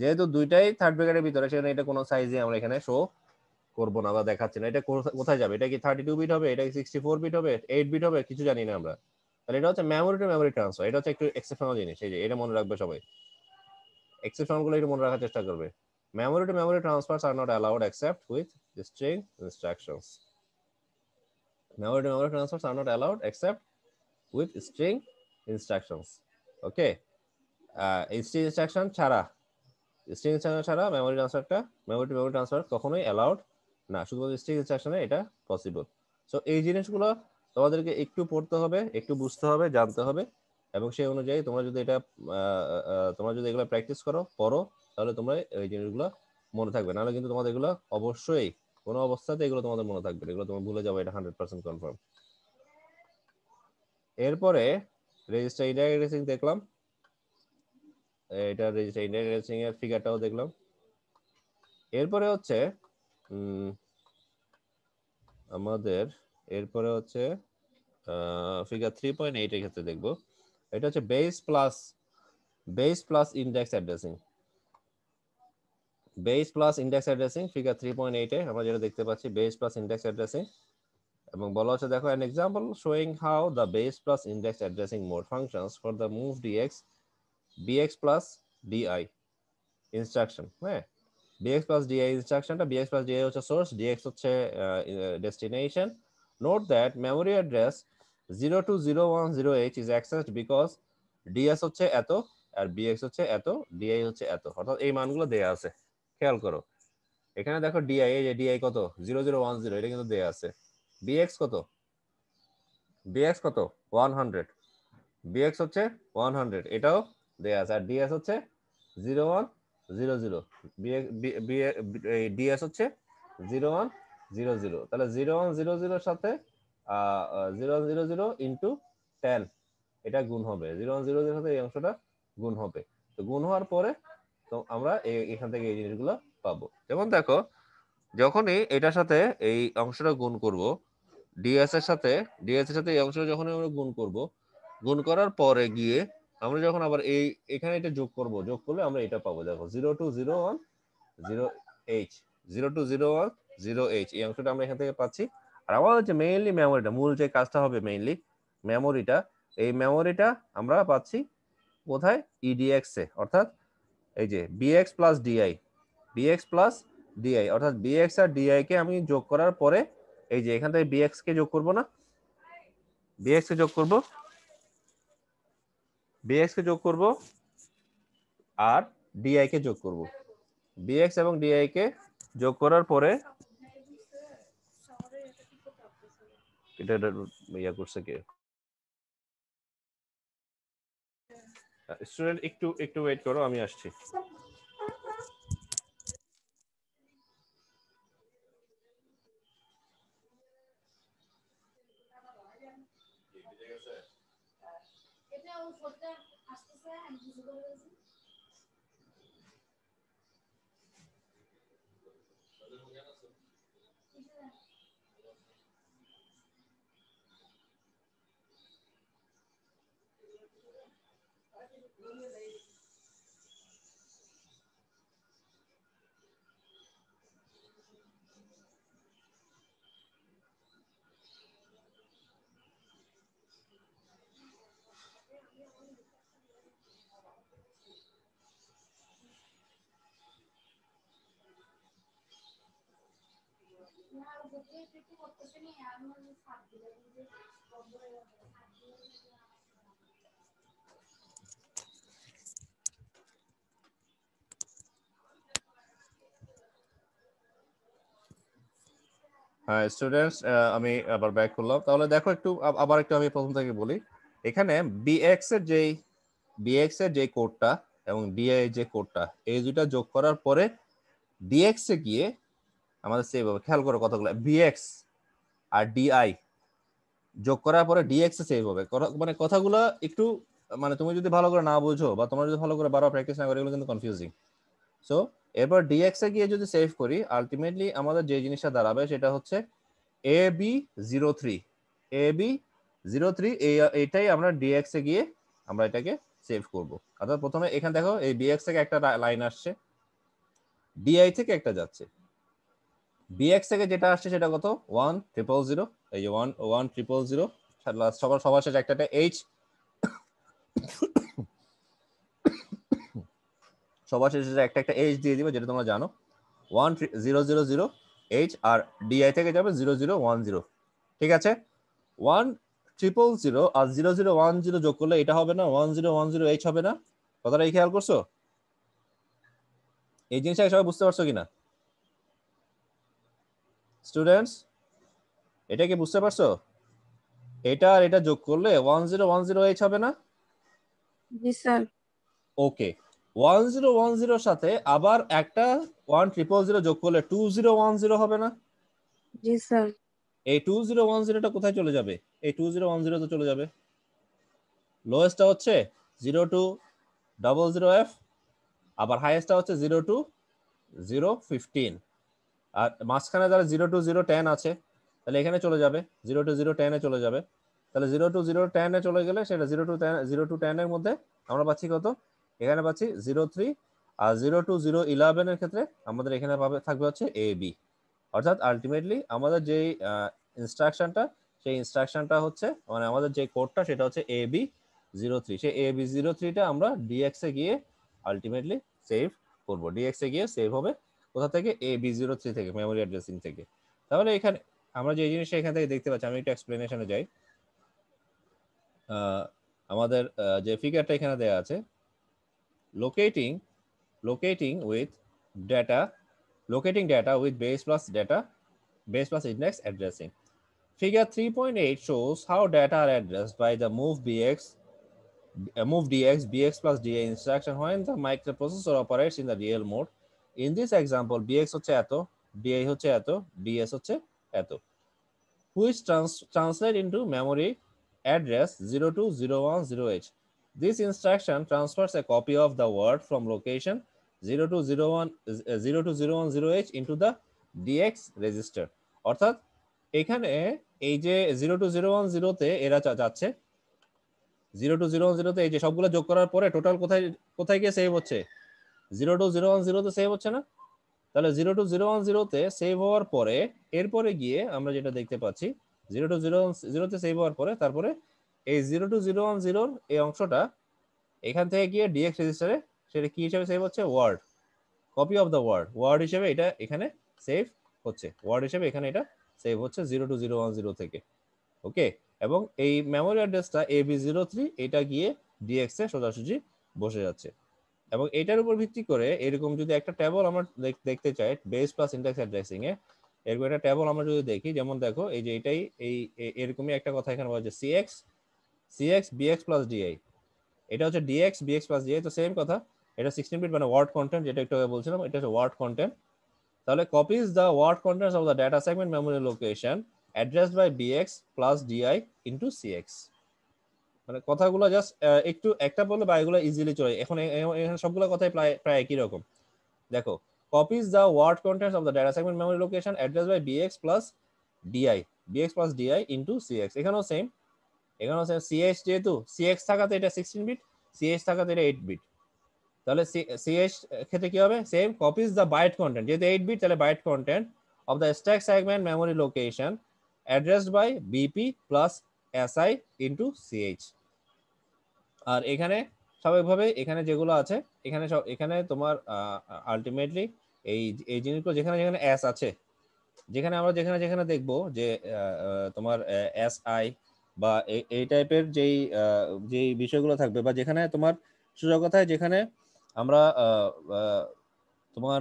যেহেতু দুইটাই থার্ড ব্র্যাকেটের ভিতরে সেখানে এটা কোনো সাইজে আমরা এখানে শো করবো না বা দেখাচ্ছি না এটা কোথায় যাবে এটা কি থার্টি টু বিট হবে এটা কি সিক্সটি ফোর বিট হবে এইট বিট হবে কিছু জানি না আমরা তাহলে এটা হচ্ছে মেমোরি টু মেমোরি ট্রান্সফার এটা হচ্ছে একটু এক্সেপশনাল জিনিস এই যে এটা মনে রাখবে সবাই এক্সেপশন গুলো একটু মনে রাখার চেষ্টা করবে memory to memory transfer are not allowed except with the string instructions memory to memory transfer are not allowed except with string instructions okay এই স্ট্রিং ইনস্ট্রাকশন ছাড়া স্ট্রিং ইনস্ট্রাকশন ছাড়া মেমোরি ট্রান্সফারটা মেমোরি টু মেমরি ট্রান্সফার কখনোই allowed না শুধুমাত্র string ইনস্ট্রাকশনে এটা possible so এই জিনিসগুলো তোমাদেরকে একটু পড়তে হবে একটু বুঝতে হবে জানতে হবে এবং সেই অনুযায়ী তোমরা যদি এটা তোমরা যদি এগুলো প্র্যাকটিস করো পড়ো তাহলে তোমরা এই জিনিসগুলো মনে থাকবে নাহলে কিন্তু তোমাদের এগুলো অবশ্যই কোনো অবস্থাতে এগুলো তোমাদের মনে থাকবে এগুলো তোমরা ভুলে যাবে এটা হান্ড্রেড পার্সেন্ট কনফার্ম এরপরে রেজিস্টার ইন্ডিয়ান রেসিং দেখলাম এটা রেজিস্টার ইন্ডিয়ান রেসিং এর ফিগারটাও দেখলাম এরপরে হচ্ছে আমাদের এরপরে হচ্ছে ফিগার থ্রি পয়েন্ট এইটের ক্ষেত্রে দেখবো এটা হচ্ছে base plus base plus index addressing base plus index addressing figure three point এইটে আমরা যেটা দেখতে পাচ্ছি বেস প্লাস ইন্ডেক্স অ্যাড্রেসিং এবং বলা হচ্ছে দেখো an example showing how the base plus index addressing mode functions for the move DX BX plus DI instruction হ্যাঁ bx plus di ইনস্ট্রাকশনটা bx plus di হচ্ছে সোর্স dx হচ্ছে destination note that memory address zero two zero one zero eight is accessed because DS হচ্ছে এত আর BX হচ্ছে এত DI হচ্ছে এত অর্থাৎ এই মানগুলো দেয়া আছে খেয়াল করো এখানে দেখো ডিআই এই যে ডিআই কত জিরো জিরো ওয়ান জিরো এটা কিন্তু দেয়া আছে বিএক্স কত বিএক্স কত ওয়ান হান্ড্রেড বিএক্স হচ্ছে ওয়ান হান্ড্রেড এটাও দেয়া আছে আর ডিএস হচ্ছে zero one zero zero DS হচ্ছে জিরো ওয়ান জিরো জিরো তাহলে জিরো ওয়ান জিরো জিরোর সাথে zero zero zero into ten এটা গুণ হবে জিরো জিরো জিরো সাথে এই অংশটা গুণ হবে তো গুণ হওয়ার পরে তো আমরা এখান থেকে এই জিনিসগুলো পাবো যেমন দেখো যখনই এটার সাথে এই অংশটা গুণ করব ডিএস এর সাথে ডিএস এর সাথে এই অংশটা যখনই আমরা গুণ করব গুণ করার পরে গিয়ে আমরা যখন আবার এই এখানে এটা যোগ করব যোগ করলে আমরা এটা পাবো দেখো zero two zero one zero H zero two zero one zero H এই অংশটা আমরা এখান থেকে পাচ্ছি আর আমার হচ্ছে মেইনলি মেমোরিটা মূল যে কাজটা হবে মেইনলি মেমোরিটা এই মেমোরিটা আমরা পাচ্ছি কোথায় ইডিএক্স e এ অর্থাৎ এই যে BX plus DI BX plus DI অর্থাৎ বিএক্স আর ডিআই কে আমি যোগ করার পরে এই যে এখান থেকে বিএক্স কে যোগ করব না বিএক্স কে যোগ করব বিএক্স কে যোগ করব আর ডিআই কে যোগ করব বিএক্স এবং ডিআই কে যোগ করার পরে এটা ইয়া করছে কে স্টুডেন্ট একটু একটু ওয়েট করো আমি আসছি আসতেছে আমি না ওদেরকে একটু করতেছে নি আর মনে সাত দিলে সাত দিলে হ্যাঁ স্টুডেন্টস uh, আমি আবার ব্যাক করলাম তাহলে দেখো একটু আবার একটু আমি প্রথম থেকে বলি এখানে বিএক্স এর যেই বিএক্স এর যে কোডটা এবং ডিআই এর যে কোডটা এই দুইটা যোগ করার পরে ডিএক্স এ গিয়ে আমাদের সেভ হবে খেয়াল করো কথাগুলো বিএক্স আর ডিআই যোগ করার পরে ডিএক্স সেভ হবে মানে কথাগুলো একটু মানে তুমি যদি ভালো করে না বুঝো বা তোমার যদি ভালো করে বারবার প্র্যাকটিস না করো এগুলো কিন্তু কনফিউজিং সো এবার ডিএক্স এ গিয়ে যদি সেভ করি আলটিমেটলি আমাদের যে জিনিসটা দাঁড়াবে সেটা হচ্ছে A B zero three A B zero three এইটাই আমরা ডিএক্স এ গিয়ে আমরা এটাকে সেভ করব অর্থাৎ প্রথমে এখানে দেখো এই বিএক্স থেকে একটা লাইন আসছে ডিআই থেকে একটা যাচ্ছে বিএক্স থেকে যেটা আসছে সেটা কত ওয়ান ট্রিপল জিরো এই যে ওয়ান ওয়ান ট্রিপল জিরো সবার সবার শেষে একটা এইচ সবার শেষে একটা একটা এইচ দিয়ে দিবে যেটা তোমরা জানো one zero zero zero H আর ডিআই থেকে যাবে জিরো জিরো ওয়ান জিরো ঠিক আছে ওয়ান ট্রিপল জিরো আর জিরো জিরো ওয়ান জিরো যোগ করলে এটা হবে না one zero one zero H হবে না কথাটা এই খেয়াল করছো এই জিনিসটা সবাই বুঝতে পারছো কিনা স্টুডেন্টস এটা কি বুঝতে পারছো এটা আর এটা যোগ করলে one zero one zero H হবে না জি sir okay one zero one জিরোর সাথে আবার একটা ওয়ান ট্রিপল জিরো যোগ করলে টু জিরো ওয়ান জিরো হবে না জি স্যার এই টু জিরো ওয়ান জিরোটা কোথায় চলে যাবে এই টু জিরো ওয়ান জিরো তো চলে যাবে লোয়েস্টটা হচ্ছে zero two double zero F আবার হাইয়েস্টটা হচ্ছে জিরো টু জিরো ফিফটিন আর মাঝখানে যারা জিরো টু জিরো টেন আছে তাহলে এখানে চলে যাবে জিরো টু জিরো টেনে চলে যাবে তাহলে জিরো টু জিরো টেনে চলে গেলে সেটা zero two ten zero two টেনের মধ্যে আমরা পাচ্ছি কত এখানে পাচ্ছি জিরো থ্রি আর জিরো টু জিরো ইলেভেনের ক্ষেত্রে আমাদের এখানে পাবে থাকবে হচ্ছে এ বি অর্থাৎ আলটিমেটলি আমাদের যে ইনস্ট্রাকশনটা সেই ইনস্ট্রাকশনটা হচ্ছে মানে আমাদের যে কোডটা সেটা হচ্ছে এ বি জিরো থ্রি সেই এ বি জিরো থ্রিটা আমরা ডিএক্স এ গিয়ে আলটিমেটলি সেভ করবো ডিএক্স এ গিয়ে সেভ হবে কোথা থেকে এ বি জিরো থ্রি থেকে মেমোরি অ্যাড্রেসিং থেকে তাহলে এখানে আমরা যে জিনিসটা এখান থেকে দেখতে পাচ্ছি আমি একটু এক্সপ্লেনেশনে যাই আমাদের যে ফিগারটা এখানে দেওয়া আছে locating locating with data locating data with base plus data base plus index addressing figure 3.8 shows how data are addressed by the move bx uh, move dx bx plus da instruction when the microprocessor operates in the real mode in this example bx হচ্ছে এত da হচ্ছে এত ds হচ্ছে এত which trans translate into memory address 02010h This instruction transfers a copy of the word from location 0 to 01, 0 to 0108 into the DX register. অর্থাৎ এখানে এই যে 0 টু 010 তে এরা যাচ্ছে 0 টু 010 তে এই যে সবগুলো যোগ করার পরে টোটাল কোথায় কোথায় গিয়ে সেভ হচ্ছে 0 টু 010 তে সেভ হচ্ছে না তাহলে 0 টু 010 তে সেভ হওয়ার পরে এরপরে গিয়ে আমরা যেটা দেখতে পাচ্ছি 0 টু 010 তে সেভ হওয়ার পরে তারপরে এই জিরো টু জিরো ওয়ান জিরোর এই অংশটা এখান থেকে গিয়ে ডিএক্স রেজিস্টারে সেটা কি হিসেবে সেভ হচ্ছে word copy of the word word হিসেবে এটা এখানে সেভ হচ্ছে ওয়ার্ড হিসেবে এখানে এটা সেভ হচ্ছে zero two zero one zero থেকে ওকে এবং এই মেমোরি অ্যাড্রেসটা এ বি জিরো থ্রি এটা গিয়ে ডিএক্স এ সোজাসুজি বসে যাচ্ছে এবং এটার উপর ভিত্তি করে এরকম যদি একটা ট্যাবল আমরা দেখতে চাই বেস প্লাস ইন্ডেক্স অ্যাড্রেসিং এ এরকম একটা ট্যাবল আমরা যদি দেখি যেমন দেখো এই যে এটাই এই এরকমই একটা কথা এখানে বলা C X CX BX plus DI এটা হচ্ছে ডিএক্স বিএক্স প্লাস ডিআই তো সেম কথা এটা 16 বিট মানে ওয়ার্ড কন্টেন্ট যেটা একটু আগে বলছিলাম এটা হচ্ছে ওয়ার্ড কন্টেন্ট তাহলে copies the word contents of the data segment memory location addressed by BX plus DI into CX মানে কথাগুলো জাস্ট একটু একটা বললে বা এগুলো ইজিলি চলে এখন এখানে সবগুলো কথাই প্রায় প্রায় একই রকম দেখো copies the word contents of the data segment memory location address by bx plus DI bx plus DI into CX এখানেও সেম এখানে হচ্ছে সিএস যেহেতু সিএক্স থাকাতে এটা সিক্সটিন বিট সিএস থাকাতে এটা এইট বিট তাহলে সিএস ক্ষেত্রে কি হবে same copies the byte content যেহেতু এইট বিট তাহলে byte content of the stack segment memory location addressed by BP plus SI into CH আর এখানে স্বাভাবিকভাবে এখানে যেগুলো আছে এখানে সব এখানে তোমার আলটিমেটলি এই এই জিনিসগুলো যেখানে যেখানে অ্যাস আছে যেখানে আমরা যেখানে যেখানে দেখব যে তোমার এস আই বা এই টাইপের যেই যেই বিষয়গুলো থাকবে বা যেখানে তোমার সুযোগ কথায় যেখানে আমরা তোমার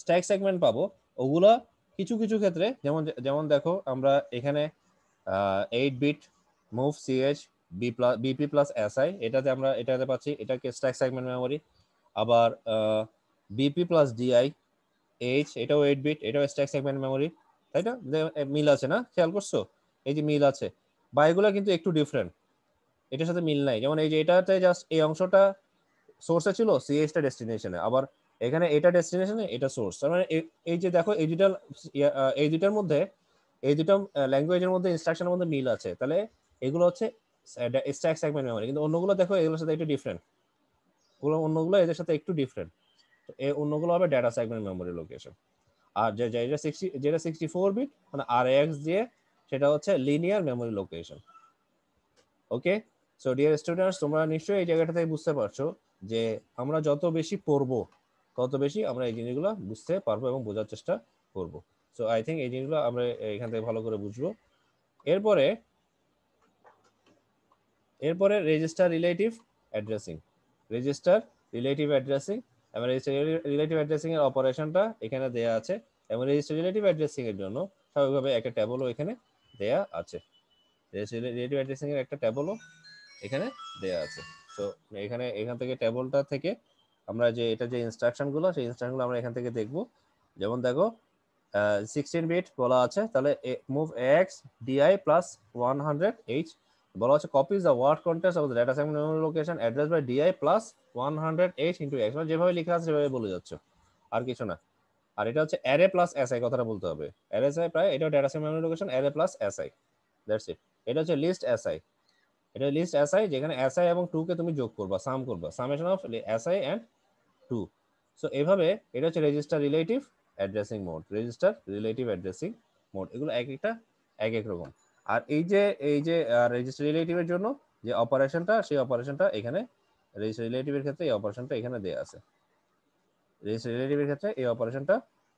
স্ট্যাক সেগমেন্ট পাবো ওগুলা কিছু কিছু ক্ষেত্রে যেমন যেমন দেখো আমরা এখানে eight bit move CH B plus BP plus S I এটাতে আমরা এটাতে পাচ্ছি এটাকে স্ট্যাক সেগমেন্ট মেমোরি আবার বিপি প্লাস ডিআই এইচ এটাও এইট বিট এটাও স্ট্যাক সেগমেন্ট মেমোরি তাই না মিল আছে না খেয়াল করছো এই যে মিল আছে বা এগুলো কিন্তু একটু ডিফারেন্ট এটার সাথে মিল নাই যেমন এই যে এটাতে জাস্ট এই অংশটা সোর্সে ছিল সিএসটা ডেস্টিনেশনে আবার এখানে এটা ডেস্টিনেশনে এটা সোর্স তার মানে এই যে দেখো এই দুটা এই দুটার মধ্যে এই দুটা ল্যাঙ্গুয়েজের মধ্যে ইনস্ট্রাকশনের মধ্যে মিল আছে তাহলে এগুলো হচ্ছে স্ট্যাক সেগমেন্ট মেমোরি কিন্তু অন্যগুলো দেখো এগুলোর সাথে একটু ডিফারেন্ট ওগুলো অন্যগুলো এদের সাথে একটু ডিফারেন্ট তো এই অন্যগুলো হবে ডেটা সেগমেন্ট মেমোরি লোকেশন আর যেটা সিক্সটি যেটা সিক্সটি ফোর বিট মানে আর এক্স দিয়ে সেটা হচ্ছে linear memory location okay so dear students তোমরা নিশ্চয়ই এই জায়গাটা থেকে বুঝতে পারছো যে আমরা যত বেশি পড়বো তত বেশি আমরা এই জিনিসগুলো বুঝতে পারবো এবং বোঝার চেষ্টা করব সো আই থিঙ্ক এই জিনিসগুলো আমরা এখান থেকে ভালো করে বুঝবো এরপরে এরপরে register relative addressing register relative addressing এবং রেজিস্টার রিলেটিভ অ্যাড্রেসিং এর অপারেশনটা এখানে দেওয়া আছে এবং রেজিস্টার রিলেটিভ অ্যাড্রেসিং এর জন্য স্বাভাবিকভাবে একটা ট্যাবলও এখানে দেয়া আছে রেডিও অ্যাড্রেসিং এর একটা ট্যাবলও এখানে দেয়া আছে তো এখানে এখান থেকে ট্যাবলটা থেকে আমরা যে এটা যে ইনস্ট্রাকশনগুলো সেই ইনস্ট্রাকশনগুলো আমরা এখান থেকে দেখব যেমন দেখো সিক্সটিন বিট বলা আছে তাহলে move X DI plus one hundred H বলা আছে copies the word contents of the data segment location address by DI plus one hundred H into X মানে যেভাবে লেখা আছে সেভাবে বলে যাচ্ছে আর কিছু না আর এটা হচ্ছে অ্যারে প্লাস এসআই কথাটা বলতে হবে অ্যারে এসআই প্রায় এটা data set memory location array plus SI that's it এটা হচ্ছে লিস্ট এসআই এটা লিস্ট এসআই যেখানে এসআই এবং টু কে তুমি যোগ করবা সাম করবা summation of SI and two so এভাবে এটা হচ্ছে register relative addressing mode register relative addressing mode এগুলো এক একটা এক এক রকম আর এই যে এই যে রেজিস্টার রিলেটিভের জন্য যে অপারেশনটা সেই অপারেশনটা এখানে রেজিস্টার রিলেটিভের ক্ষেত্রে এই অপারেশনটা এখানে দেওয়া আছে রিলেটিভের ক্ষেত্রে এই অপারেশনটা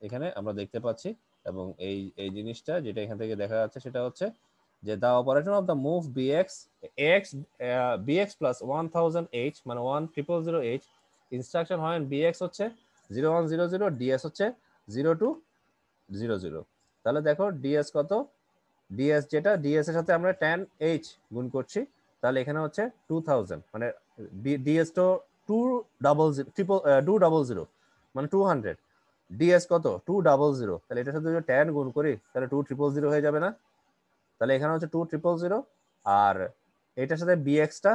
এখানে আমরা দেখতে পাচ্ছি এবং এই এই জিনিসটা যেটা এখান থেকে দেখা যাচ্ছে সেটা হচ্ছে যে the operation of the move BX X BX plus one thousand H মানে one triple zero H instruction হয় বিএক্স হচ্ছে zero one zero zero DS হচ্ছে জিরো টু জিরো জিরো তাহলে দেখো ডিএস কত ডিএস যেটা ডিএস এর সাথে আমরা টেন এইচ গুণ করছি তাহলে এখানে হচ্ছে টু থাউজেন্ড মানে ডিএস তো two double zero triple two double zero মানে টু হান্ড্রেড ডিএস কত টু ডাবল জিরো তাহলে এটার সাথে যদি টেন গুণ করি তাহলে টু ট্রিপল জিরো হয়ে যাবে না তাহলে এখানে হচ্ছে টু ট্রিপল জিরো আর এটার সাথে বিএক্সটা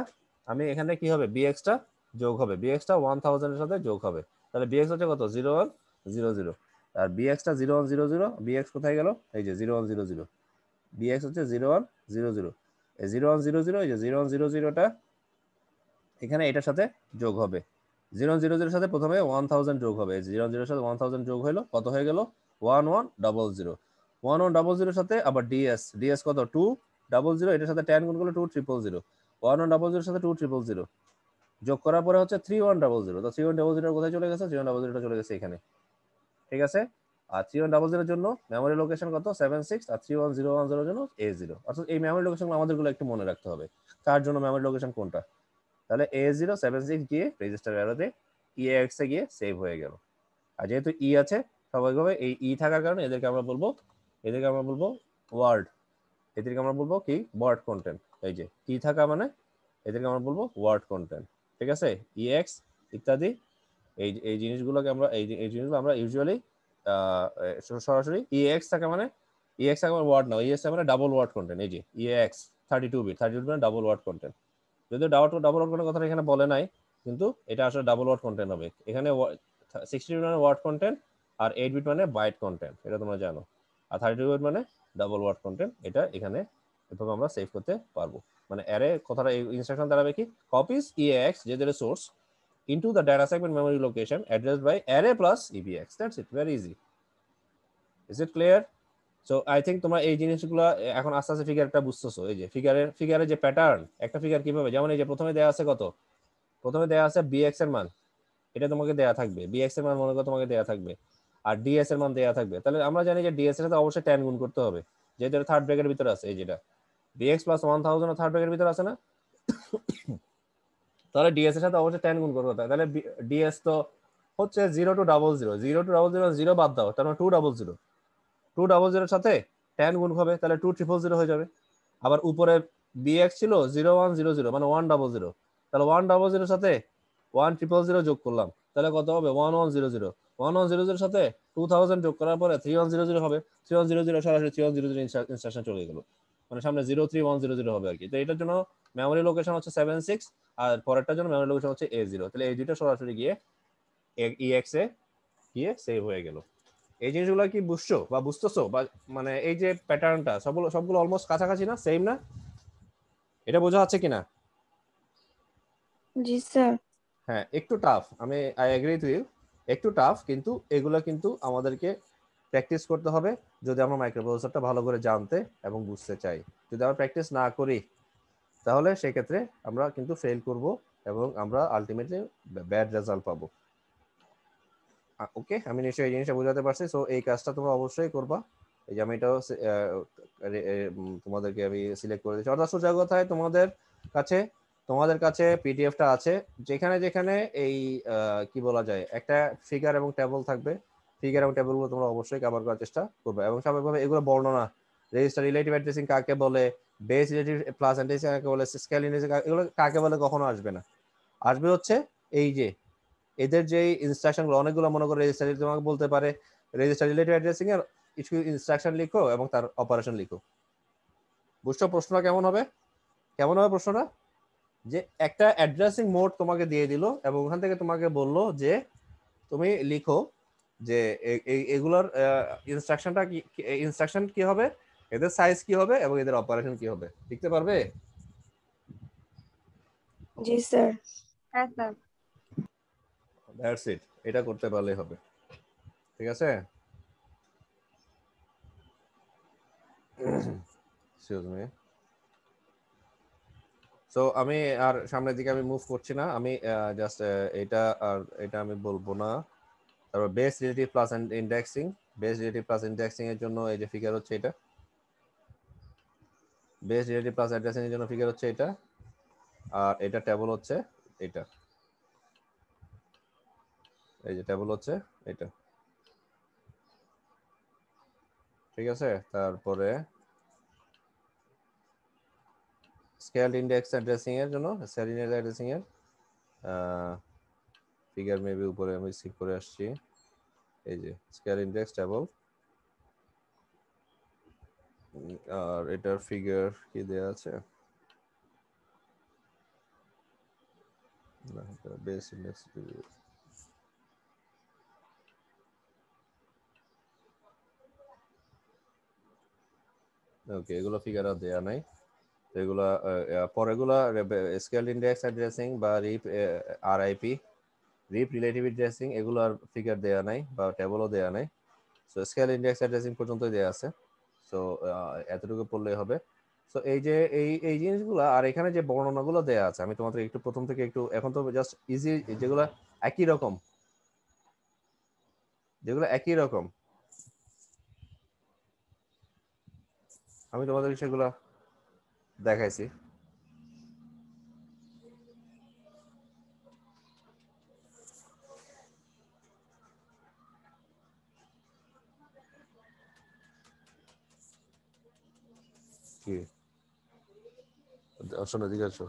আমি এখানে কি হবে বিএক্সটা যোগ হবে বিএক্সটা ওয়ান থাউজেন্ডের সাথে যোগ হবে তাহলে বিএক্স হচ্ছে কত জিরো ওয়ান জিরো জিরো আর বিএক্সটা zero one zero zero BX কোথায় গেল এই যে zero one zero zero BX হচ্ছে জিরো ওয়ান জিরো জিরো এই জিরো ওয়ান জিরো জিরো এই যে জিরো ওয়ান জিরো জিরোটা এখানে এটার সাথে যোগ হবে জিরো জিরো জিরোর সাথে প্রথমে ওয়ান থাউজেন্ড যোগ হবে জিরো জিরোর সাথে ওয়ান থাউজেন্ড যোগ হলো কত হয়ে গেল one one double zero one one double জিরোর সাথে আবার ডিএস ডিএস কত টু ডাবল জিরো এটার সাথে টেন গুণ করলে two triple zero one one double জিরোর সাথে টু ট্রিপল জিরো যোগ করার পরে হচ্ছে থ্রি ওয়ান ডাবল জিরো তো থ্রি ওয়ান ডাবল জিরো কোথায় চলে গেছে থ্রি ওয়ান ডাবল জিরোটা চলে গেছে এখানে ঠিক আছে আর থ্রি ওয়ান ডাবল জিরোর জন্য মেমোরি লোকেশন কত সেভেন সিক্স আর থ্রি ওয়ান জিরো ওয়ান জিরোর জন্য এ জিরো অর্থাৎ এই মেমোরি লোকেশন আমাদেরগুলো একটু মনে রাখতে হবে কার জন্য মেমোরি লোকেশন কোনটা তাহলে এ জিরো সেভেন সিক্স গিয়ে রেজিস্টার এরোতে ই এক্স এ গিয়ে সেভ হয়ে গেল আর যেহেতু ই e আছে স্বাভাবিকভাবে এই ই e থাকার কারণে এদেরকে আমরা বলবো এদেরকে আমরা বলবো ওয়ার্ড এদেরকে আমরা বলবো কি ওয়ার্ড কন্টেন্ট এই যে ই e থাকা মানে এদেরকে আমরা বলবো ওয়ার্ড কন্টেন্ট ঠিক আছে ই এক্স ইত্যাদি এই এই জিনিসগুলোকে আমরা এই এই জিনিসগুলো আমরা ইউজুয়ালি সরাসরি ই এক্স থাকা মানে ই এক্স থাকা মানে ওয়ার্ড না ই এক্স মানে ডাবল ওয়ার্ড কন্টেন্ট এই যে E X thirty two bit thirty two মানে ডাবল ওয়ার্ড কন্টেন্ট যদিও ডাবল ডাবল ওয়ার্ড কন্টেন্ট কথাটা এখানে বলে নাই কিন্তু এটা আসলে ডাবল ওয়ার্ড কন্টেন্ট হবে এখানে সিক্সটি বিট মানে ওয়ার্ড কন্টেন্ট আর এইট বিট মানে বাইট কন্টেন্ট এটা তোমরা জানো আর থার্টি টু বিট মানে ডাবল ওয়ার্ড কন্টেন্ট এটা এখানে এভাবে আমরা সেভ করতে পারবো মানে অ্যারে কথাটা ইনস্ট্রাকশন দাঁড়াবে কি কপিস ইএক্স e যে যেটা source into the data segment memory location address by array plus EVX that's it very easy is it clear so I think তোমরা এই জিনিসগুলো এখন আস্তে আস্তে ফিগারটা বুঝতেছো এই যে ফিগারের ফিগারের যে প্যাটার্ন একটা ফিগার কিভাবে যেমন এই যে প্রথমে দেয়া আছে কত প্রথমে দেয়া আছে বিএক্স এর মান এটা তোমাকে দেয়া থাকবে বিএক্স এর মান মনে করো তোমাকে দেয়া থাকবে আর ডিএস এর মান দেয়া থাকবে তাহলে আমরা জানি যে ডিএস এর সাথে অবশ্যই টেন গুণ করতে হবে যেহেতু এটা থার্ড ব্র্যাকেটের ভিতরে আছে এই যেটা BX plus one thousand third ব্র্যাকেটের ভিতরে আছে না তাহলে ডিএস এর সাথে অবশ্যই টেন গুণ করতে হবে তাহলে ডিএস তো হচ্ছে zero two double zero zero two double zero zero বাদ দাও তার মানে two double zero two double জিরোর সাথে টেন গুণ হবে তাহলে টু ট্রিপল জিরো হয়ে যাবে আবার উপরে বিএক্স ছিল জিরো ওয়ান জিরো জিরো মানে ওয়ান ডাবল জিরো তাহলে ওয়ান ডাবল জিরোর সাথে ওয়ান ট্রিপল জিরো যোগ করলাম তাহলে কত হবে one one zero zero one one zero জিরোর সাথে টু থাউজেন্ড যোগ করার পরে থ্রি ওয়ান জিরো জিরো হবে থ্রি ওয়ান জিরো জিরো সরাসরি three one zero zero instruction চলে গেলো মানে সামনে zero three one zero zero হবে আর কি তো এটার জন্য মেমোরি লোকেশন হচ্ছে সেভেন সিক্স আর পরেরটার জন্য মেমোরি লোকেশন হচ্ছে এ জিরো তাহলে এই দুইটা সরাসরি গিয়ে এক্স e এ গিয়ে সেভ হয়ে গেল এই জিনিসগুলো কি বুঝছো বা বুঝতেছো বা মানে এই যে প্যাটার্নটা সবগুলো সবগুলো অলমোস্ট কাছাকাছি না সেম না এটা বোঝা যাচ্ছে কিনা জি স্যার হ্যাঁ একটু টাফ আমি আই এগ্রি টু ইউ একটু টাফ কিন্তু এগুলো কিন্তু আমাদেরকে প্র্যাকটিস করতে হবে যদি আমরা মাইক্রোপ্রসেসরটা ভালো করে জানতে এবং বুঝতে চাই যদি আমরা প্র্যাকটিস না করি তাহলে সেক্ষেত্রে আমরা কিন্তু ফেল করব এবং আমরা আলটিমেটলি ব্যাড রেজাল্ট পাবো ওকে আমি নিশ্চয়ই এই জিনিসটা বোঝাতে পারছি সো এই কাজটা তোমরা অবশ্যই করবা এই যে আমি এটাও তোমাদেরকে আমি সিলেক্ট করে দিচ্ছি অর্থাৎ সোজা কথায় তোমাদের কাছে তোমাদের কাছে পিডিএফটা আছে যেখানে যেখানে এই কি বলা যায় একটা ফিগার এবং টেবল থাকবে ফিগার এবং টেবলগুলো তোমরা অবশ্যই কভার করার চেষ্টা করবে এবং স্বাভাবিকভাবে এগুলো বর্ণনা রেজিস্টার রিলেটিভ অ্যাড্রেসিং কাকে বলে বেস রিলেটিভ প্লাস অ্যাড্রেসিং কাকে বলে স্কেল ইন্ডেক্সিং এগুলো কাকে বলে কখনো আসবে না আসবে হচ্ছে এই যে এদের যে গুলো অনেকগুলো মনে করে রেজিস্টার তোমাকে বলতে পারে রেজিস্টার রিলেটেড অ্যাড্রেসিং এর কিছু ইনস্ট্রাকশন লিখো এবং তার অপারেশন লিখো বুঝছো প্রশ্নটা কেমন হবে কেমন হবে প্রশ্নটা যে একটা অ্যাড্রেসিং মোড তোমাকে দিয়ে দিল এবং ওখান থেকে তোমাকে বলল যে তুমি লিখো যে এগুলোর ইনস্ট্রাকশনটা কি ইনস্ট্রাকশন কি হবে এদের সাইজ কি হবে এবং এদের অপারেশন কি হবে লিখতে পারবে জি স্যার হ্যাঁ স্যার দ্যাটস ইট এটা করতে পারলেই হবে ঠিক আছে সো আমি আর সামনের দিকে আমি মুভ করছি না আমি জাস্ট এটা আর এটা আমি বলবো না তারপর base relative plus indexing base relative plus indexing এর জন্য এই যে ফিগার হচ্ছে এটা বেস রিলেটিভ প্লাস ইন্ডেক্সিং এর জন্য ফিগার হচ্ছে এটা আর এটা টেবল হচ্ছে এটা এই যে টেবল হচ্ছে এটা ঠিক আছে তারপরে স্কেল ইন্ডেক্স অ্যাড্রেসিং এর জন্য স্কেল ইন্ডেক্স অ্যাড্রেসিং এর ফিগার মেবি উপরে আমি স্কিপ করে আসছি এই যে স্কেল ইন্ডেক্স টেবল আর এটার ফিগার কি দেয়া আছে বেস ইন্ডেক্স ওকে এগুলো ফিগার আর দেয়া নাই এগুলা পরেগুলো স্কেল ইন্ডেক্স অ্যাড্রেসিং বা RIP RIP RIP relative addressing এগুলো আর ফিগার দেয়া নাই বা টেবলও দেয়া নাই সো স্কেল ইন্ডেক্স অ্যাড্রেসিং পর্যন্তই দেয়া আছে সো এতটুকু পড়লেই হবে সো এই যে এই এই জিনিসগুলো আর এখানে যে বর্ণনাগুলো দেয়া আছে আমি তোমাদের একটু প্রথম থেকে একটু এখন তো জাস্ট ইজি যেগুলো একই রকম যেগুলো একই রকম আমি তোমাদের সেগুলো দেখাইছি কি আসো না দিকে আসো